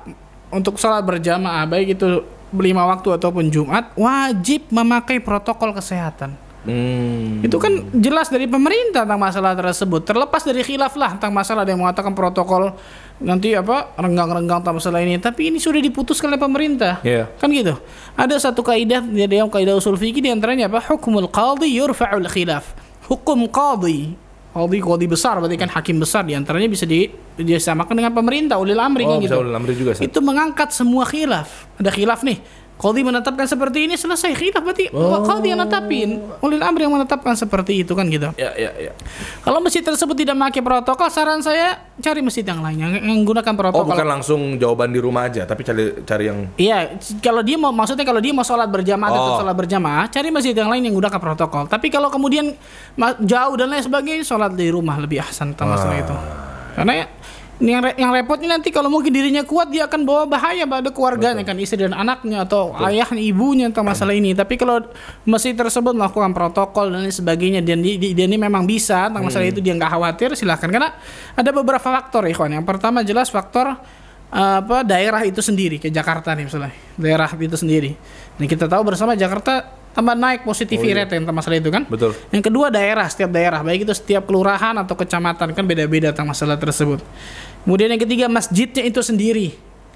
untuk sholat berjamaah, baik itu lima waktu ataupun Jumat, wajib memakai protokol kesehatan Hmm. Itu kan jelas dari pemerintah tentang masalah tersebut. Terlepas dari khilaf lah tentang masalah dia yang mengatakan protokol nanti apa renggang-renggang tentang masalah ini. Tapi ini sudah diputuskan oleh pemerintah. Yeah. Kan gitu. Ada satu kaidah dari yang kaidah usul fikih diantaranya apa? Hukumul qadhi yurfa'ul khilaf. Hukum qadhi Qadi qadi besar berarti kan hakim besar diantaranya bisa di disamakan dengan pemerintah ulil amri kan oh, kan gitu. Ulil amri juga. Itu mengangkat semua khilaf. Ada khilaf nih Kodi menetapkan seperti ini selesai khilaf berarti oh. Kodi yang menetapin ulil amri yang menetapkan seperti itu kan gitu. Ya ya ya. Kalau masjid tersebut tidak memakai protokol saran saya cari masjid yang lainnya yang menggunakan oh, protokol. Oh bukan langsung jawaban di rumah aja tapi cari cari yang Iya, kalau dia mau maksudnya kalau dia mau sholat berjamaah oh. atau sholat berjamaah, cari masjid yang lain yang menggunakan protokol. Tapi kalau kemudian jauh dan lain sebagainya sholat di rumah lebih ahsan sama ah. itu. Karena ya, yang re yang repotnya nanti kalau mungkin dirinya kuat dia akan bawa bahaya pada keluarganya Betul. kan istri dan anaknya atau Betul. ayahnya ibunya tentang kan. masalah ini tapi kalau masih tersebut melakukan protokol dan lain sebagainya dan dia, dia ini memang bisa tentang masalah hmm. itu dia nggak khawatir silahkan karena ada beberapa faktor ikhwan yang pertama jelas faktor eh, apa daerah itu sendiri ke Jakarta nih misalnya daerah itu sendiri ini nah, kita tahu bersama Jakarta tambah naik positif oh, iya. rate tentang masalah itu kan. Betul. Yang kedua daerah, setiap daerah, baik itu setiap kelurahan atau kecamatan kan beda-beda tentang masalah tersebut. Kemudian yang ketiga masjidnya itu sendiri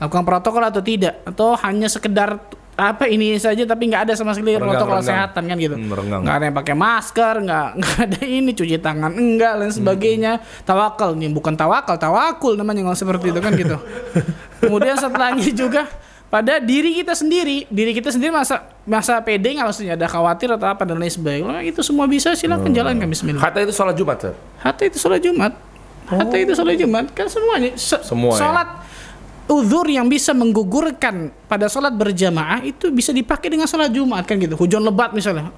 lakukan protokol atau tidak atau hanya sekedar apa ini saja tapi nggak ada sama sekali renggang, protokol kesehatan kan gitu hmm, nggak ada yang pakai masker nggak [LAUGHS] nggak ada ini cuci tangan enggak dan hmm. sebagainya hmm. tawakal nih bukan tawakal tawakul namanya nggak seperti itu kan gitu [LAUGHS] kemudian setelahnya juga pada diri kita sendiri diri kita sendiri masa masa pede nggak maksudnya ada khawatir atau apa dan lain sebagainya itu semua bisa silakan hmm. jalankan Bismillah hatta itu sholat Jumat sir. hatta itu sholat Jumat Hatta itu sholat Jumat kan semuanya se semua sholat ya? uzur yang bisa menggugurkan pada sholat berjamaah itu bisa dipakai dengan sholat Jumat kan gitu. Hujan lebat misalnya.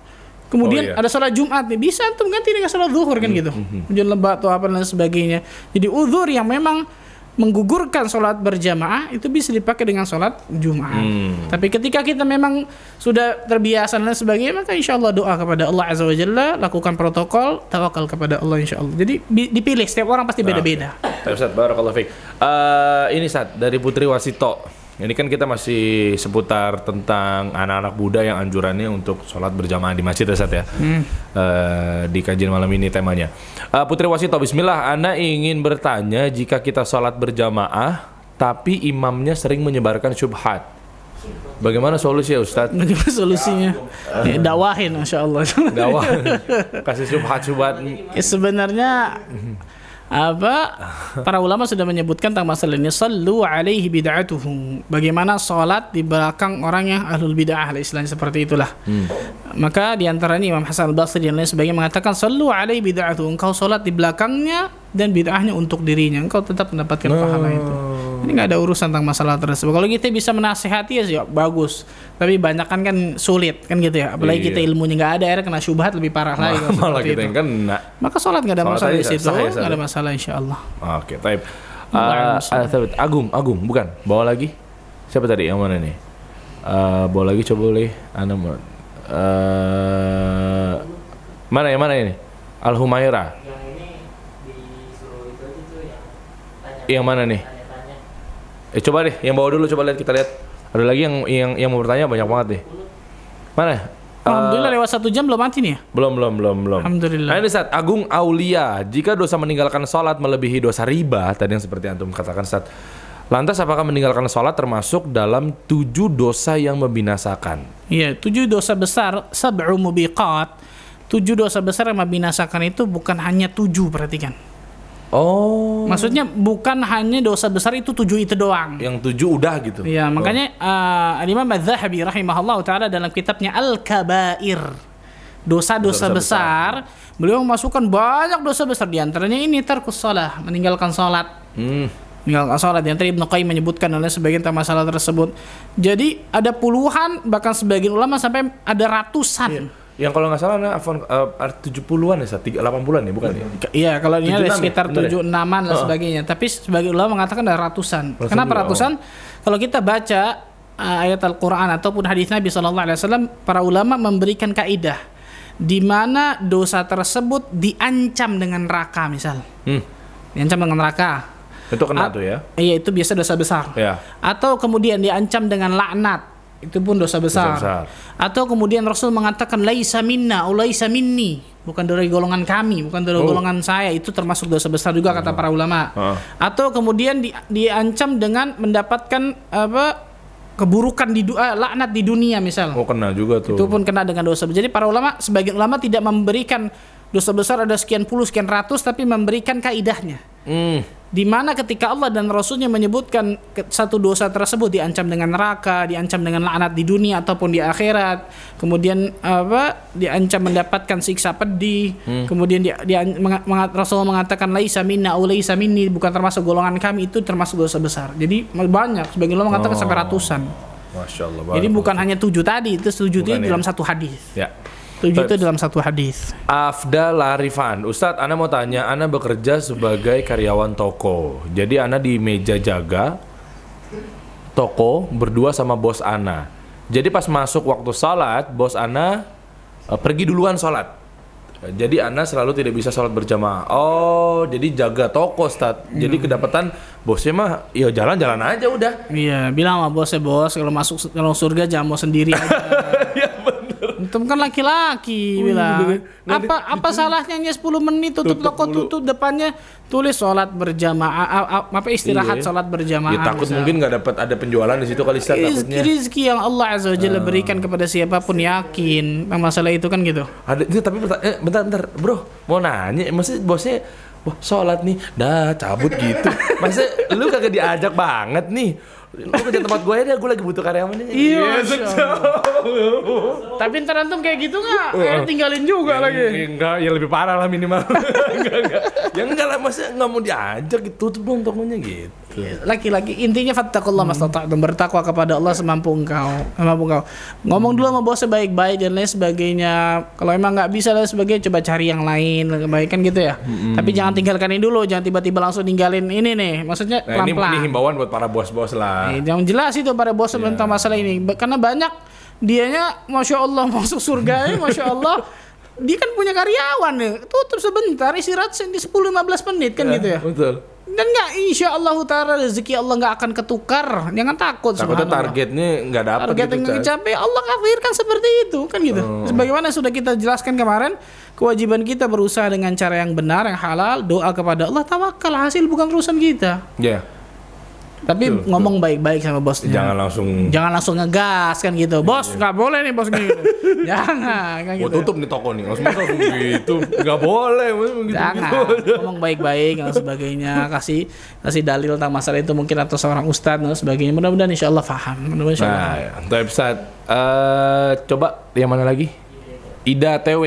Kemudian oh, iya. ada sholat Jumat nih bisa antum ganti dengan sholat zuhur kan hmm, gitu. Hmm, hmm. Hujan lebat atau apa dan sebagainya. Jadi uzur yang memang menggugurkan sholat berjamaah itu bisa dipakai dengan sholat Jumat. Hmm. Tapi ketika kita memang sudah terbiasa dan sebagainya, maka insya Allah doa kepada Allah Azza wajalla lakukan protokol, tawakal kepada Allah insya Allah. Jadi dipilih, setiap orang pasti beda-beda. Nah, okay. Ustaz, Uh, ini saat dari Putri Wasito. Ini kan kita masih seputar tentang anak-anak muda yang anjurannya untuk sholat berjamaah di masjid ya ya. Hmm. Uh, di kajian malam ini temanya. Uh, Putri Wasito, Bismillah, Anda ingin bertanya jika kita sholat berjamaah tapi imamnya sering menyebarkan syubhat. Bagaimana solusi ya Ustaz? Bagaimana solusinya? Ya, ya dakwahin Masya Allah. Dakwah. [LAUGHS] Kasih syubhat-syubhat. Ya, sebenarnya mhm apa para ulama sudah menyebutkan tentang masalah ini sallu alaihi itu. bagaimana salat di belakang orang yang ahlul bid'ah lah istilahnya seperti itulah hmm. maka di ini Imam Hasan al-Basri dan lain sebagainya mengatakan sallu alaihi itu. engkau salat di belakangnya dan bid'ahnya untuk dirinya engkau tetap mendapatkan pahala itu ini nggak ada urusan tentang masalah tersebut kalau kita bisa menasehati ya sih ya, bagus tapi banyak kan kan sulit kan gitu ya apalagi iya. kita ilmunya nggak ada akhirnya kena syubhat lebih parah lagi [LAUGHS] malah kita yang kena maka sholat nggak ada sholat masalah di situ ya, nggak ada masalah insya Allah oke okay, taib uh, uh, Agum agung bukan bawa lagi siapa tadi yang mana nih uh, bawa lagi coba boleh anda uh, ah, mana ya mana ini Al Humaira yang mana nih Eh coba deh, yang bawa dulu coba lihat kita lihat. Ada lagi yang yang yang mau bertanya banyak banget deh. Mana? Eh, Alhamdulillah uh, lewat satu jam belum mati nih ya? Belum, belum, belum, belum. Alhamdulillah. Nah, ini saat Agung Aulia, jika dosa meninggalkan sholat melebihi dosa riba, tadi yang seperti antum katakan saat Lantas apakah meninggalkan sholat termasuk dalam tujuh dosa yang membinasakan? Iya, tujuh dosa besar, sab'u mubiqat. Tujuh dosa besar yang membinasakan itu bukan hanya tujuh, perhatikan. Oh. Maksudnya bukan hanya dosa besar itu tujuh itu doang. Yang tujuh udah gitu. Iya, oh. makanya oh. Eh, uh, Imam Az-Zahabi rahimahullah taala dalam kitabnya Al-Kabair dosa-dosa besar, besar, beliau memasukkan banyak dosa besar di antaranya ini tarkus salat, meninggalkan salat. Hmm. Meninggalkan salat yang tadi Ibnu Qayyim menyebutkan oleh sebagian tentang masalah tersebut. Jadi ada puluhan bahkan sebagian ulama sampai ada ratusan. Yeah yang kalau nggak salah nah, iPhone eh, tujuh 70-an ya, 80-an ya bukan ya? Iya, kalau ini ada ya? sekitar ya? tujuh enaman dan sebagainya. uh sebagainya. Tapi sebagai ulama mengatakan ada ratusan. ratusan Kenapa ratusan? Oh. Kalau kita baca uh, ayat Al-Qur'an ataupun hadis Nabi sallallahu alaihi wasallam, para ulama memberikan kaidah di mana dosa tersebut diancam dengan neraka misal. Hmm. Diancam dengan neraka. Itu kena A- tuh ya. Iya, itu biasa dosa besar. Ya. Atau kemudian diancam dengan laknat itu pun dosa besar. dosa besar. Atau kemudian Rasul mengatakan laisa minna, laisa minni, bukan dari golongan kami, bukan dari oh. golongan saya, itu termasuk dosa besar juga kata ah. para ulama. Uh. Atau kemudian di, diancam dengan mendapatkan apa keburukan di dua eh, laknat di dunia misal. Oh kena juga tuh. Itu pun kena dengan dosa. besar. Jadi para ulama sebagian ulama tidak memberikan dosa besar ada sekian puluh sekian ratus tapi memberikan kaidahnya. Hmm di mana ketika Allah dan Rasulnya menyebutkan satu dosa tersebut diancam dengan neraka, diancam dengan laknat di dunia ataupun di akhirat, kemudian apa diancam mendapatkan siksa pedih, hmm. kemudian dia, dia mengat, Rasul mengatakan laisa minna au laisa minni bukan termasuk golongan kami itu termasuk dosa besar. Jadi banyak sebagian Allah mengatakan oh. sampai ratusan. Masya Allah. Jadi bukan hanya tujuh tadi, itu tujuh itu ya. dalam satu hadis. Ya. Tujuh itu dalam satu hadis. Afda Larifan, Ustadz, Ana mau tanya, Ana bekerja sebagai karyawan toko. Jadi Ana di meja jaga toko berdua sama bos Ana. Jadi pas masuk waktu salat, bos Ana uh, pergi duluan salat. Jadi Ana selalu tidak bisa salat berjamaah. Oh, jadi jaga toko, Ustadz. Jadi hmm. kedapatan bosnya mah ya jalan-jalan aja udah. Iya, bilang sama bosnya, bos, kalau masuk kalau surga jangan mau sendiri aja. [LAUGHS] Iya, antum kan laki-laki bilang. Oh, iya, apa apa salahnya hanya 10 menit tutup, tutup toko tutup depannya tulis sholat berjamaah apa istirahat iya. sholat berjamaah. Ya, takut mungkin nggak dapat ada penjualan di situ kali Ustaz takutnya. Rizki yang Allah azza wajalla ah. berikan kepada siapapun iya. yakin. masalah itu kan gitu. Ada tapi eh, bentar, eh, bentar Bro. Mau nanya, masih bosnya wah sholat nih, dah cabut gitu. [LAUGHS] Masa lu kagak diajak banget nih Lu kerja tempat gue aja, gue lagi butuh karyawan ini. Iya, iya Tapi ntar antum kayak gitu nggak? Eh, tinggalin juga ya, lagi. Ya, enggak, ya lebih parah lah minimal. [LAUGHS] enggak, enggak. Ya enggak lah, maksudnya nggak mau diajak gitu tutup dong tokonya gitu. Iya. laki-laki intinya fattakullah hmm. dan bertakwa kepada Allah semampu engkau semampu engkau ngomong dulu sama bos sebaik-baik dan lain sebagainya kalau emang nggak bisa dan sebagainya coba cari yang lain kebaikan gitu ya hmm. tapi jangan tinggalkan ini dulu jangan tiba-tiba langsung ninggalin ini nih maksudnya nah, pelan-pelan ini, himbauan buat para bos-bos lah eh, iya, yang jelas itu para bos yeah. Iya. masalah ini karena banyak dianya masya Allah [LAUGHS] masuk surga ini, masya Allah dia kan punya karyawan nih. tutup sebentar istirahat di 10-15 menit kan yeah, gitu ya betul dan nggak ya, insya Allah utara rezeki Allah nggak akan ketukar jangan takut takutnya targetnya nggak dapat target gitu, yang dicapai Allah kafirkan seperti itu kan gitu hmm. sebagaimana sudah kita jelaskan kemarin kewajiban kita berusaha dengan cara yang benar yang halal doa kepada Allah tawakal hasil bukan urusan kita ya yeah. Tapi tuh, ngomong baik-baik sama bosnya. Jangan langsung Jangan langsung ngegas kan gitu. Iya, bos, iya. nggak iya. boleh nih bos gitu. [LAUGHS] jangan kan gitu. Gua tutup nih toko nih. Langsung gitu, langsung gitu. Nggak boleh gitu, gitu. Jangan. Gitu. Ngomong baik-baik dan sebagainya. Kasih kasih dalil tentang masalah itu mungkin atau seorang ustadz dan sebagainya. Mudah-mudahan insya Allah paham. mudah insya Allah. Nah, website uh, eh, coba yang mana lagi? Ida TW.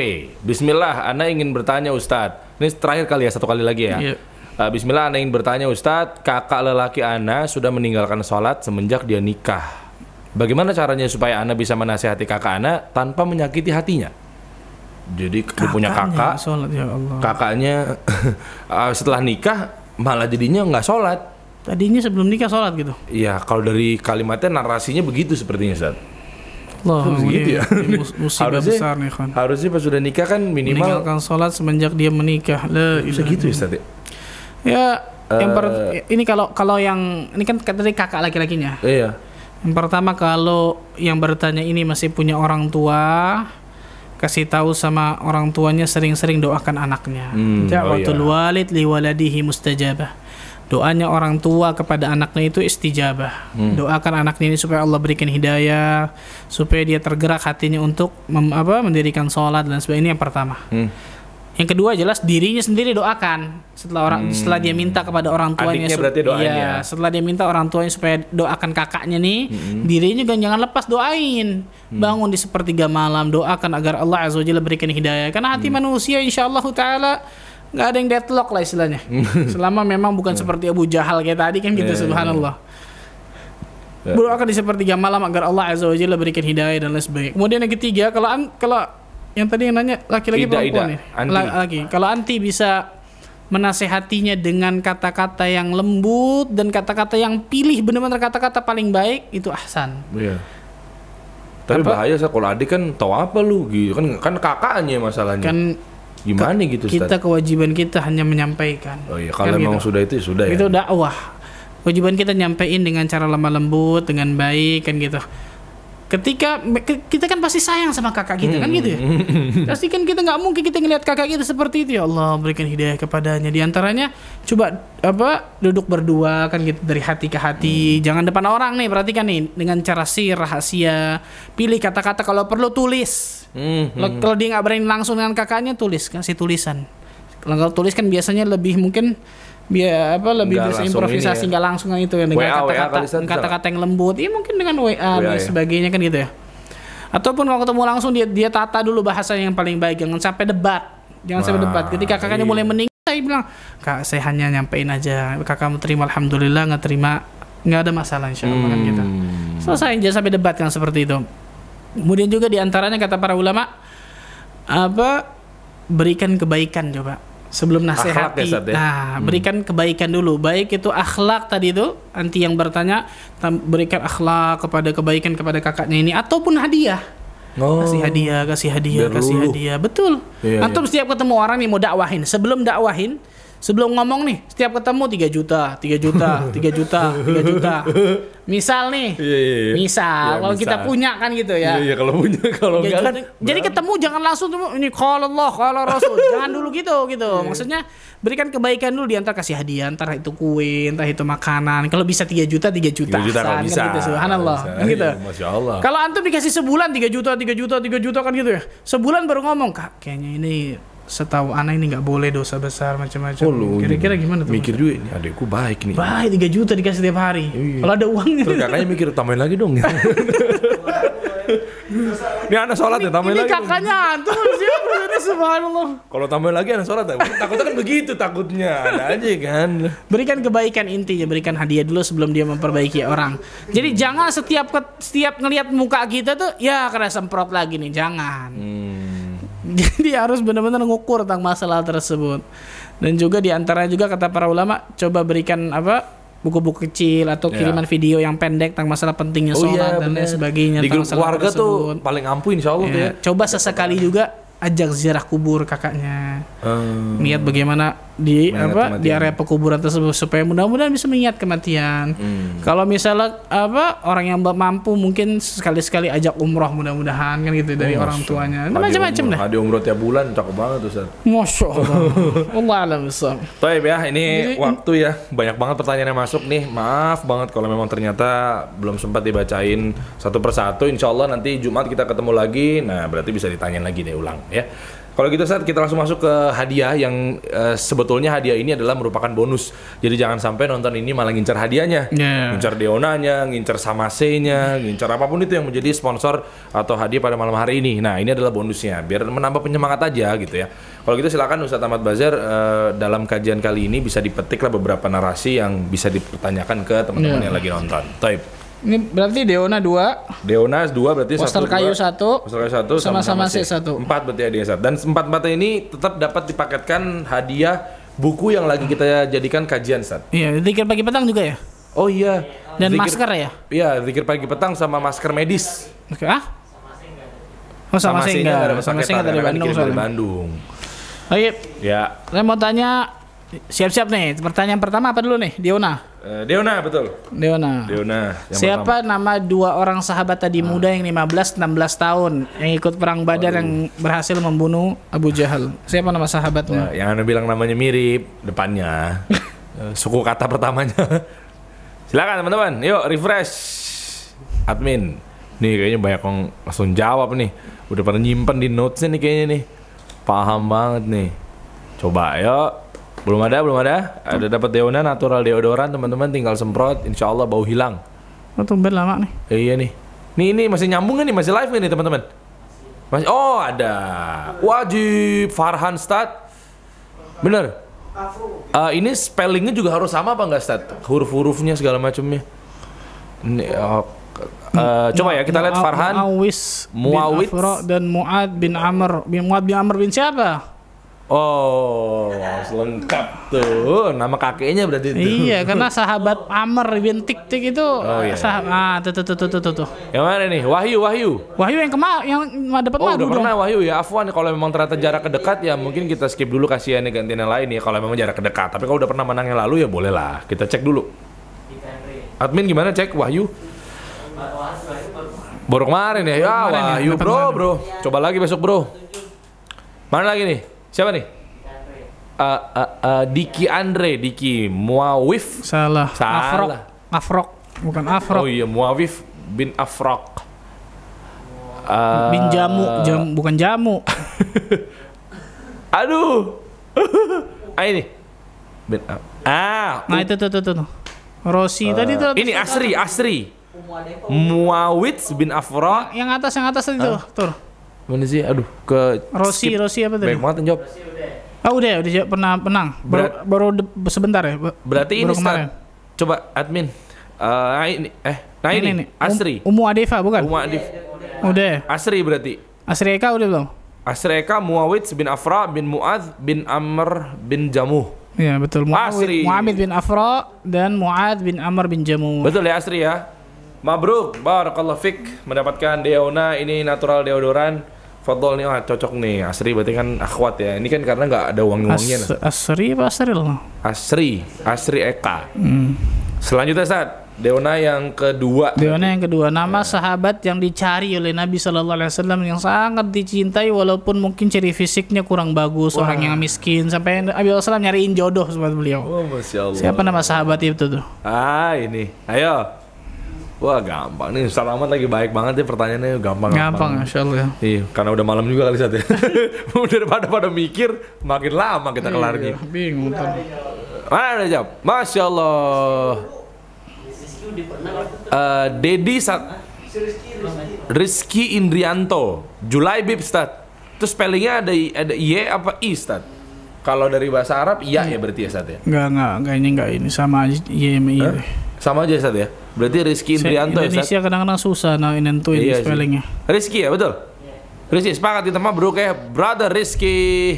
Bismillah, Anda ingin bertanya Ustadz. Ini terakhir kali ya, satu kali lagi ya. Iya. Uh, Bismillah, Anda ingin bertanya Ustadz, kakak lelaki Ana sudah meninggalkan sholat semenjak dia nikah. Bagaimana caranya supaya Ana bisa menasihati kakak Ana tanpa menyakiti hatinya? Jadi kakaknya, punya kakak, sholat, ya Allah. kakaknya uh, [LAUGHS] setelah nikah malah jadinya nggak sholat. Tadinya sebelum nikah sholat gitu? Iya, kalau dari kalimatnya narasinya begitu sepertinya Ustaz. Loh begitu gitu ya. Iya, iya, musibah harusnya, besar nih kan. Harusnya pas sudah nikah kan minimal meninggalkan sholat semenjak dia menikah. Le, bisa gitu ya ya? Ya, uh, yang per, eh. ini kalau kalau yang ini kan tadi kakak laki-lakinya. Iya. Yang pertama kalau yang bertanya ini masih punya orang tua, kasih tahu sama orang tuanya sering-sering doakan anaknya. Hmm, oh iya. walid liwaladihi mustajabah. Doanya orang tua kepada anaknya itu istijabah. Hmm. Doakan anaknya ini supaya Allah berikan hidayah, supaya dia tergerak hatinya untuk mem, apa mendirikan sholat dan sebagainya. Ini yang pertama. Hmm. Yang kedua jelas dirinya sendiri doakan setelah orang hmm. setelah dia minta kepada orang tuanya. Adiknya berarti doain iya, ya. Setelah dia minta orang tuanya supaya doakan kakaknya nih, hmm. dirinya juga jangan lepas doain. Hmm. Bangun di sepertiga malam doakan agar Allah azza wajalla berikan hidayah. Karena hati hmm. manusia insyaallah taala nggak ada yang deadlock lah istilahnya. [LAUGHS] Selama memang bukan hmm. seperti Abu Jahal kayak tadi kan gitu yeah, iya, subhanallah. Yeah. Iya. akan di sepertiga malam agar Allah azza wajalla berikan hidayah dan lain sebagainya. Kemudian yang ketiga, kalau kalau yang tadi yang nanya laki-laki perempuan Ida. ya? Laki. Kalau anti bisa menasehatinya dengan kata-kata yang lembut dan kata-kata yang pilih benar-benar kata-kata paling baik itu ahsan. Iya. Tapi apa? bahaya sih kalau adik kan tahu apa lu gitu kan kan kakaknya masalahnya. Kan gimana ke, gitu Kita kewajiban kita hanya menyampaikan. Oh iya, kalau kan memang gitu. sudah itu ya sudah ya. Itu dakwah. Kewajiban kita nyampein dengan cara lemah lembut, dengan baik kan gitu ketika kita kan pasti sayang sama kakak kita hmm. kan gitu ya hmm, hmm, hmm, pasti kan kita nggak mungkin kita ngelihat kakak kita seperti itu ya Allah berikan hidayah kepadanya diantaranya coba apa duduk berdua kan gitu dari hati ke hati hmm. jangan depan orang nih perhatikan nih dengan cara sih rahasia pilih kata-kata kalau perlu tulis hmm. Lo, kalau dia nggak berani langsung dengan kakaknya tulis kasih tulisan kalau tulis kan biasanya lebih mungkin Iya, apa lebih bisa improvisasi nggak ya. langsung itu ya dengan kata-kata kata-kata yang lembut. Iya mungkin dengan WA, WA dan ya. sebagainya kan gitu ya. Ataupun kalau ketemu langsung dia dia tata dulu bahasa yang paling baik, jangan sampai debat. Jangan Wah, sampai debat. Ketika kakaknya iya. mulai meninggal, saya bilang, "Kak, saya hanya nyampein aja. Kakak terima alhamdulillah, nggak terima nggak ada masalah insya Allah hmm. kan gitu. Hmm. Selesai aja jangan sampai debat kan seperti itu. Kemudian juga diantaranya kata para ulama apa berikan kebaikan coba sebelum nasihat Ya, ya. Nah, hmm. berikan kebaikan dulu. Baik itu akhlak tadi itu, nanti yang bertanya berikan akhlak kepada kebaikan kepada kakaknya ini ataupun hadiah. Oh. Kasih hadiah, kasih hadiah, Biar kasih hadiah. Betul. Iya, iya. Antum iya. setiap ketemu orang nih mau dakwahin, sebelum dakwahin sebelum ngomong nih setiap ketemu 3 juta 3 juta 3 [LAUGHS] juta 3 juta misal nih yeah, yeah, yeah. misal yeah, kalau misal. kita punya kan gitu ya iya yeah, yeah, kalau punya kalau enggak kan jadi ketemu jangan langsung tuh ini call Allah kalau Rasul [LAUGHS] jangan dulu gitu gitu yeah. maksudnya berikan kebaikan dulu diantar kasih hadiah entar itu kue entar itu makanan kalau bisa 3 juta 3 juta 3 juta kalau bisa kan gitu, subhanallah bisa. Kan gitu iya, Masya Allah kalau antum dikasih sebulan 3 juta 3 juta 3 juta kan gitu ya sebulan baru ngomong kak kayaknya ini setahu anak ini nggak boleh dosa besar macam-macam. Oh, Kira-kira gimana tuh? Mikir juga ini adekku baik nih. Baik 3 juta dikasih tiap hari. Iya. Kalau ada uangnya. Terus kakaknya mikir tambahin lagi dong. Ya. ini anak sholat ya tambahin ini lagi. Ini kakaknya antum siapa ini subhanallah. Kalau tambahin lagi anak sholat ya. Takutnya kan begitu takutnya. Ada aja kan. Berikan kebaikan intinya, berikan hadiah dulu sebelum dia memperbaiki orang. Jadi jangan setiap setiap ngelihat muka kita tuh ya kena semprot lagi nih, jangan. Hmm [LAUGHS] Jadi harus benar-benar ngukur tentang masalah tersebut. Dan juga diantara juga kata para ulama coba berikan apa buku-buku kecil atau ya. kiriman yeah. video yang pendek tentang masalah pentingnya oh iya, sholat iya, dan lain sebagainya. Di grup keluarga tersebut. tuh paling ampuh insya Allah ya, ya. Coba sesekali juga ajak ziarah kubur kakaknya. Hmm. Niat bagaimana di mengingat apa kematian. di area pekuburan tersebut supaya mudah-mudahan bisa mengingat kematian. Hmm. Kalau misalnya apa orang yang mampu mungkin sekali-sekali ajak umroh mudah-mudahan kan gitu dari orang tuanya. macam-macam lah. Ada umroh tiap bulan cakep banget Ustaz. Masya Allah. [LAUGHS] Allah alam Baik ya, ini Jadi, waktu ya. Banyak banget pertanyaan yang masuk nih. Maaf banget kalau memang ternyata belum sempat dibacain satu persatu. Insya Allah nanti Jumat kita ketemu lagi. Nah, berarti bisa ditanya lagi deh ulang ya. Kalau gitu saat kita langsung masuk ke hadiah yang uh, sebetulnya hadiah ini adalah merupakan bonus. Jadi jangan sampai nonton ini malah ngincar hadiahnya, yeah. ngincar Deonanya, ngincar sama nya ngincar apapun itu yang menjadi sponsor atau hadiah pada malam hari ini. Nah ini adalah bonusnya, biar menambah penyemangat aja gitu ya. Kalau gitu silakan Ustadz Ahmad Bazar uh, dalam kajian kali ini bisa dipetiklah beberapa narasi yang bisa dipertanyakan ke teman-teman yeah. yang lagi nonton. type ini berarti Deona 2. Deona 2 berarti Poster 1, satu, kayu 1. Poster kayu 1 sama-sama C1. 4 berarti hadiah satu. Dan empat-empatnya ini tetap dapat dipaketkan hadiah buku yang lagi kita jadikan kajian saat. Iya, zikir pagi petang juga ya? Oh iya. Dan zikir, masker ya? Iya, zikir pagi petang sama masker medis. Oke, ah? Oh, sama, sih enggak. Ada sama Sengga dari Bandung. Dari Bandung. Oke. Ya. Saya mau tanya siap-siap nih. Pertanyaan pertama apa dulu nih, Diona? Eh, Deona betul. Deona. Deona. Siapa pertama. nama dua orang sahabat tadi muda yang 15 16 tahun yang ikut perang Badar Waduh. yang berhasil membunuh Abu Jahal? Siapa nama sahabatnya? Nah, yang anda bilang namanya mirip depannya. [LAUGHS] Eh, suku kata pertamanya. Silakan teman-teman, yuk refresh. Admin. Nih kayaknya banyak yang langsung jawab nih. Udah pada nyimpen di notes nih kayaknya nih. Paham banget nih. Coba yuk belum ada, belum ada. Ada dapat Deona natural deodoran, teman-teman tinggal semprot, insya Allah bau hilang. Oh, tumben lama nih. e, iya nih. Nih ini masih nyambung nih, masih live nih teman-teman. Masih oh ada. Wajib Farhan Stad. Bener. Uh, ini spellingnya juga harus sama apa enggak Stad? Huruf-hurufnya segala macamnya. Ini uh, Uh, coba ya kita lihat Farhan Muawis Afro dan Muad bin Amr bin Muad bin Amr bin siapa? Oh, lengkap tuh. Nama kakeknya berarti itu. Iya, karena sahabat Amr bin Tik-Tik itu oh, iya. sahabat. Ah, tuh tuh tuh tuh tuh tuh. Yang mana nih? Wahyu, Wahyu. Wahyu yang kema yang dapat oh, madu. Oh, udah pernah Wahyu ya. Afwan ya. kalau memang ternyata jarak kedekat ya mungkin kita skip dulu kasihan nih gantian yang lain ya kalau memang jarak kedekat. Tapi kalau udah pernah menang yang lalu ya boleh lah. Kita cek dulu. Admin gimana cek Wahyu? Baru kemarin ya. Ya, ya Wahyu bro, bro. Coba lagi besok, bro. Mana lagi nih? Siapa nih? Uh, uh, uh, Diki Andre, Diki Muawif. Salah. Salah. Afrok. Afrok. Bukan Afrok. Oh iya, Muawif bin Afrok. Uh, bin ah. jamu, jam, bukan jamu. [LAUGHS] Aduh. [LAUGHS] ah ini. Bin, uh, ah. Nah, um. itu tuh tuh tuh. Rosi uh, ah. tadi tuh. Ini Asri, Asri. Muawid bin Afrok Yang atas, yang atas itu, uh. Ah. tuh. Mana sih? Aduh, ke Rossi, Rossi apa tadi? Banyak mau jawab. Ah oh, udah, udah jawab, pernah menang. Baru, baru sebentar ya. Berarti ini kemarin. Coba admin. Uh, ini eh nah ini, ini, Asri. Um, Umu Adeva bukan? Umu Adif. Udah. Asri berarti. Asri Eka udah belum? Asri Eka Muawid bin Afra bin Muaz bin Amr bin Jamuh. Iya betul. Muawid, Muawid bin Afra dan Muad bin Amr bin Jamu. Betul ya Asri ya. Mabruk, barakallah fik mendapatkan Deona ini natural deodoran. Fadol nih, wah cocok nih. Asri berarti kan akhwat ya. Ini kan karena nggak ada wangi uangnya As asri apa Asril? Asri, Asri Eka. Hmm. Selanjutnya saat Deona yang kedua. Deona yang kedua, nama ya. sahabat yang dicari oleh Nabi Shallallahu Alaihi Wasallam yang sangat dicintai walaupun mungkin ciri fisiknya kurang bagus, Wah. orang yang miskin sampai Nabi Wasallam nyariin jodoh buat beliau. Oh, Masya Allah. Siapa nama sahabat itu tuh? Ah ini, ayo Wah gampang nih salaman lagi baik banget ya pertanyaannya gampang gampang. Gampang Allah. Iya karena udah malam juga kali saat ya. [LAUGHS] udah pada mikir makin lama kita kelar iya, gitu. Bingung kan. Mana ada jawab? Masya Allah. Uh, eh, Dedi Sat. Rizky Indrianto Julai Stad. Terus spellingnya ada I, ada Y apa I Stad? Kalau dari bahasa Arab iya ya berarti ya Stad ya? Enggak enggak enggak ini enggak ini sama aja Y sama I. Sama aja Stad ya? Berarti Rizky Indrianto ya, Indonesia ya, kadang-kadang susah nah tuh iya spellingnya. Rizky ya betul. Iya. Rizky sepakat kita mabruk bro kayak brother Rizky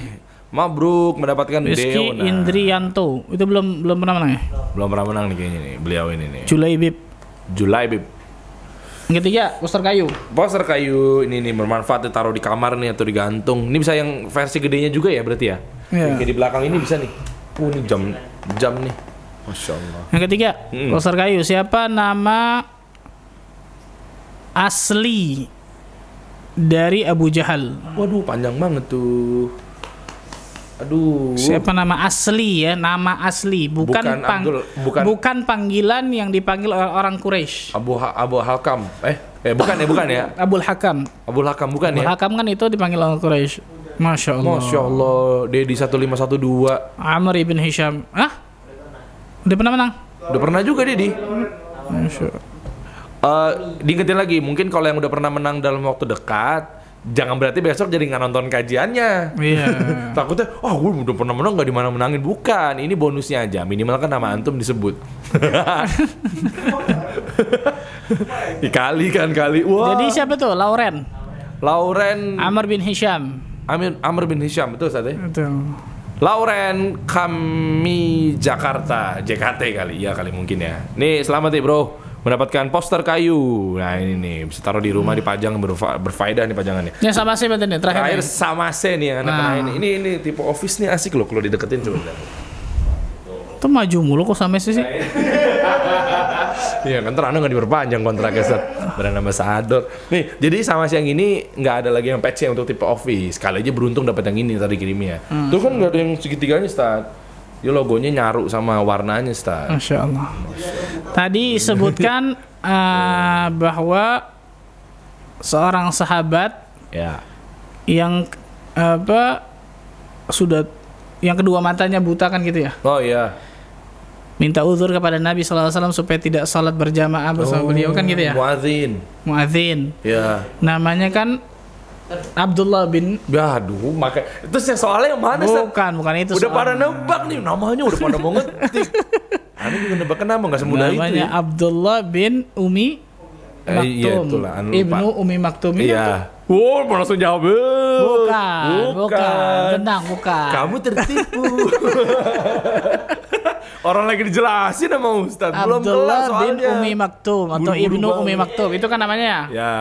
Mabruk mendapatkan Rizky Deona. Indrianto itu belum belum pernah menang ya? Belum pernah menang nih kayaknya nih beliau ini nih. Julai Bib. Julai Bib. Yang ketiga poster kayu. Poster kayu ini nih bermanfaat ditaruh di kamar nih atau digantung. Ini bisa yang versi gedenya juga ya berarti ya? Yeah. Yang di belakang ini bisa nih. Uh ini jam jam nih Masya Allah. Yang ketiga, hmm. roster kayu. Siapa nama asli dari Abu Jahal? Waduh, panjang banget tuh. Aduh. Siapa nama asli ya? Nama asli, bukan bukan, pang, bukan. bukan panggilan yang dipanggil orang-orang Quraisy. Abu ha Abu Hakam. Eh, eh bukan ya, bukan ya. [LAUGHS] Abu Hakam. Abul Hakam bukan Abul ya? Hakam kan itu dipanggil orang Quraisy. Masya Allah. Masya Allah. Dedi 1512. Amr ibn Hisham. Ah? Udah pernah menang? Udah pernah juga dia di. Uh, diingetin lagi, mungkin kalau yang udah pernah menang dalam waktu dekat, jangan berarti besok jadi nggak nonton kajiannya. Iya. Yeah. [LAUGHS] Takutnya, oh ah, gue udah pernah menang nggak di mana menangin. Bukan, ini bonusnya aja. Minimal kan nama antum disebut. [LAUGHS] Kali kan kali. Wah. Jadi siapa tuh? Lauren. Lauren. Amr bin Hisham. Amir Amr bin Hisham betul saatnya. Betul. Lauren Kami Jakarta JKT kali ya kali mungkin ya nih selamat ya bro mendapatkan poster kayu nah ini nih bisa taruh di rumah dipajang berfa berfaedah nih pajangannya ya sama sih betul nih terakhir, terakhir sama sih nih yang anak nah. ini ini ini tipe office nih asik loh kalau dideketin coba itu maju mulu kok sama sih. Iya kan terang nggak diperpanjang kontraknya set nama ambassador. Nih jadi sama siang ini nggak ada lagi yang patch yang untuk tipe office. Kali aja beruntung dapat yang ini tadi kirimnya. Hmm. Tuh kan nggak ada yang segitiganya start. Ya logonya nyaru sama warnanya start. Masya Allah. Tadi sebutkan uh, [LAUGHS] bahwa seorang sahabat ya. yang apa sudah yang kedua matanya buta kan gitu ya? Oh iya minta uzur kepada Nabi SAW supaya tidak sholat berjamaah bersama oh, beliau kan gitu ya Muazin. Muazin. ya namanya kan Abdullah bin ya, Aduh, maka itu soalnya yang mana Bukan, bukan itu Udah soalnya. pada nebak nih, namanya udah pada mau ngetik Aku [LAUGHS] anu juga nebak kenapa gak semudah namanya itu Namanya ya? Abdullah bin Umi Maktum eh, iya, anu, Ibnu Umi Maktum Iya Wow, oh, mau langsung jawab eh. bukan, bukan, bukan, tenang, bukan Kamu tertipu [LAUGHS] Orang lagi dijelasin sama Ustadz Belum kelas soalnya Abdullah bin Umi Maktum atau Buru-buru Ibnu Umi Maktum. Itu kan namanya ya? Ya.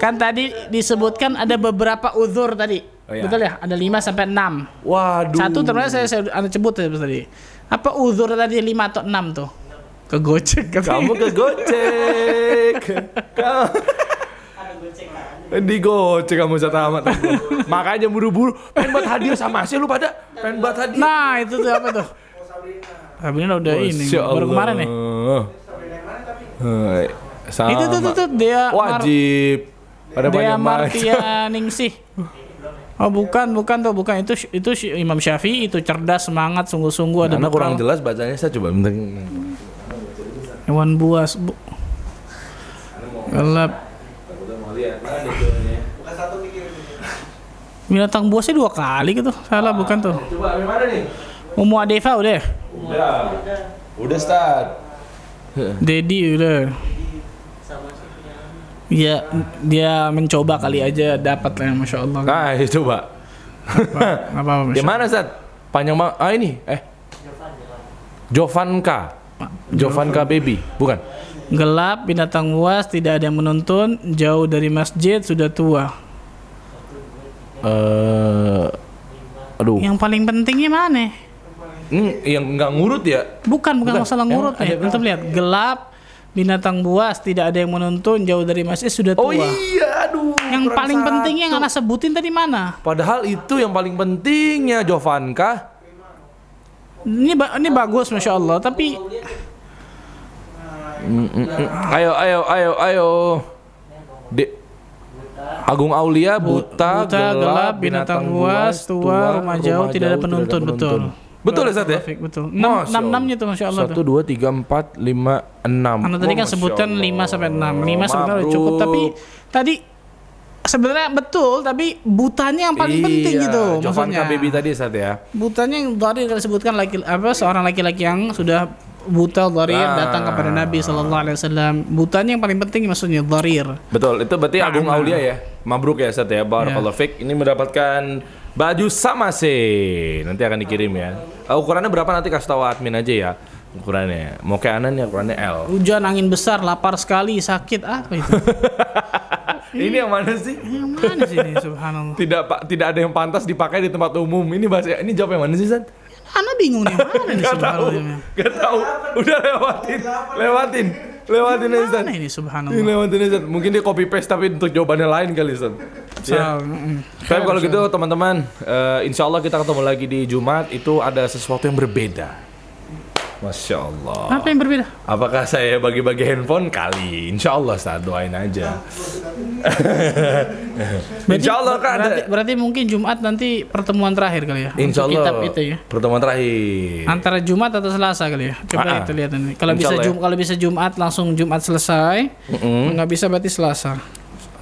kan tadi disebutkan ada beberapa uzur tadi. Oh, ya. Betul ya? Ada 5 sampai 6. Waduh. Satu terus saya, saya cebut sebut ya, tadi. Apa uzur tadi 5 atau 6 tuh? ke gocek kami. Kamu ke gocek di gocek kamu Ustaz amat makanya buru-buru pengen buat hadiah sama sih lu pada pengen buat hadiah nah itu tuh apa tuh Sabrina udah oh, ini baru kemarin ya. Itu tuh, tuh, tuh dia wajib. Mar- ada dia Martia [LAUGHS] Ningsih. Oh bukan, bukan tuh, bukan itu itu Imam Syafi'i itu cerdas, semangat, sungguh-sungguh ada Karena kurang jelas bacanya saya coba bentar. Hewan buas. Bu. Gelap. Binatang buasnya dua kali gitu. Salah bukan tuh. Coba mana nih? Umu Adeva udah. Ya? Udah. Udah. start. Dedi udah. Iya, dia mencoba kali aja dapat lah, masya Allah. Ah, itu iya, pak. Apa, apa [LAUGHS] Di mana Zat? Panjang banget. Ah ini, eh. Jovan Jovan Jovanka baby, bukan? Gelap, binatang buas, tidak ada yang menuntun, jauh dari masjid, sudah tua. Eh, uh, aduh. Yang paling pentingnya mana? Hmm, yang nggak ngurut ya? Bukan, bukan, bukan. masalah ngurut ya. Kita lihat gelap, binatang buas, tidak ada yang menuntun, jauh dari masjid sudah tua. Oh iya, aduh. Yang paling satu. penting yang anak sebutin tadi mana? Padahal itu yang paling pentingnya Jovanka. Ini ba ini bagus masya Allah, tapi hmm, hmm, Ayo, ayo, ayo, ayo. De Agung Aulia buta, buta gelap, gelap binatang buas, tua, rumah jauh, tidak, ada penuntun, tidak penuntun, betul. Betul Ustaz ya? ya? Betul. 6 nya tuh Masya Allah. 1, 2, 3, 4, 5, 6. Anda tadi kan oh, sebutkan 5 sampai 6. 5 sebenarnya cukup. Tapi tadi sebenarnya betul tapi butanya yang paling iya, penting gitu jawaban KBB tadi saat ya. Butanya yang tadi disebutkan laki apa seorang laki-laki yang sudah buta dharir nah. datang kepada Nabi sallallahu alaihi wasallam. Butanya yang paling penting maksudnya dharir. Betul, itu berarti nah, Agung Aulia ya. Mabruk ya Ustaz ya. Barakallah ya. fik. Ini mendapatkan baju sama sih nanti akan dikirim ya uh, ukurannya berapa nanti kasih tahu admin aja ya ukurannya mau kayak Anan ya ukurannya L hujan angin besar lapar sekali sakit apa itu [LAUGHS] ini yang mana sih yang mana sih ini subhanallah tidak pak tidak ada yang pantas dipakai di tempat umum ini bahasa ini jawab yang mana sih San Ana bingung nih mana nih [LAUGHS] tahu, gak tahu. Udah lewatin, lewatin lewatin aja Ustaz. ini subhanallah. Ini lewatin aja Mungkin dia copy paste tapi untuk jawabannya lain kali Ustaz. Ya. Tapi kalau gitu teman-teman, uh, insya Allah kita ketemu lagi di Jumat itu ada sesuatu yang berbeda. Masya Allah. Apa yang berbeda? Apakah saya bagi-bagi handphone? Kali. Insya Allah, saat doain aja. [LAUGHS] berarti, Insya Allah kan berarti, ada. Berarti mungkin Jumat nanti pertemuan terakhir kali ya? Insya Allah. Kitab itu ya? Pertemuan terakhir. Antara Jumat atau Selasa kali ya? Coba kita ah, ah. lihat nanti. Kalau bisa, ya. Jum, kalau bisa Jumat langsung Jumat selesai. Mm Nggak bisa berarti Selasa.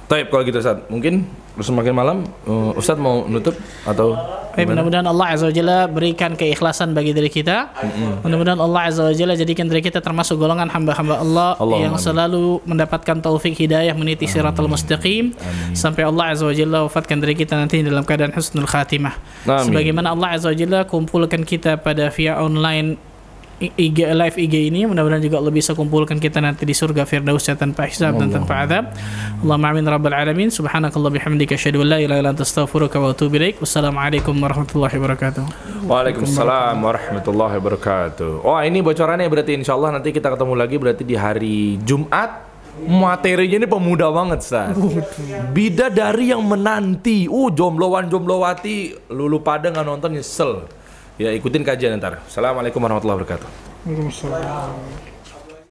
Taip, kalau gitu saat mungkin semakin malam uh, Ustadz mau nutup atau Baik, eh, mudah-mudahan Allah Azza wa Jalla berikan keikhlasan bagi diri kita. hmm Mudah-mudahan Allah Azza wa Jalla jadikan diri kita termasuk golongan hamba-hamba Allah, Allahumma yang amin. selalu mendapatkan taufik hidayah meniti siratal mustaqim sampai Allah Azza wa Jalla wafatkan diri kita nanti dalam keadaan husnul khatimah. Sebagaimana Allah Azza wa Jalla kumpulkan kita pada via online IG live IG ini mudah-mudahan juga lebih bisa kumpulkan kita nanti di surga Firdaus ya tanpa hisab dan tanpa adab. Allahumma amin rabbal alamin. Subhanakallah bihamdika asyhadu an la ilaha illa anta astaghfiruka wa atubu ilaik. Wassalamualaikum warahmatullahi wabarakatuh. Waalaikumsalam warahmatullahi wabarakatuh. Oh, ini bocorannya berarti insyaallah nanti kita ketemu lagi berarti di hari Jumat materinya ini pemuda banget sah. Bida dari yang menanti, uh jomblowan jomblowati, lulu pada nggak nonton nyesel. Ya ikutin kajian ntar. Assalamualaikum warahmatullahi wabarakatuh.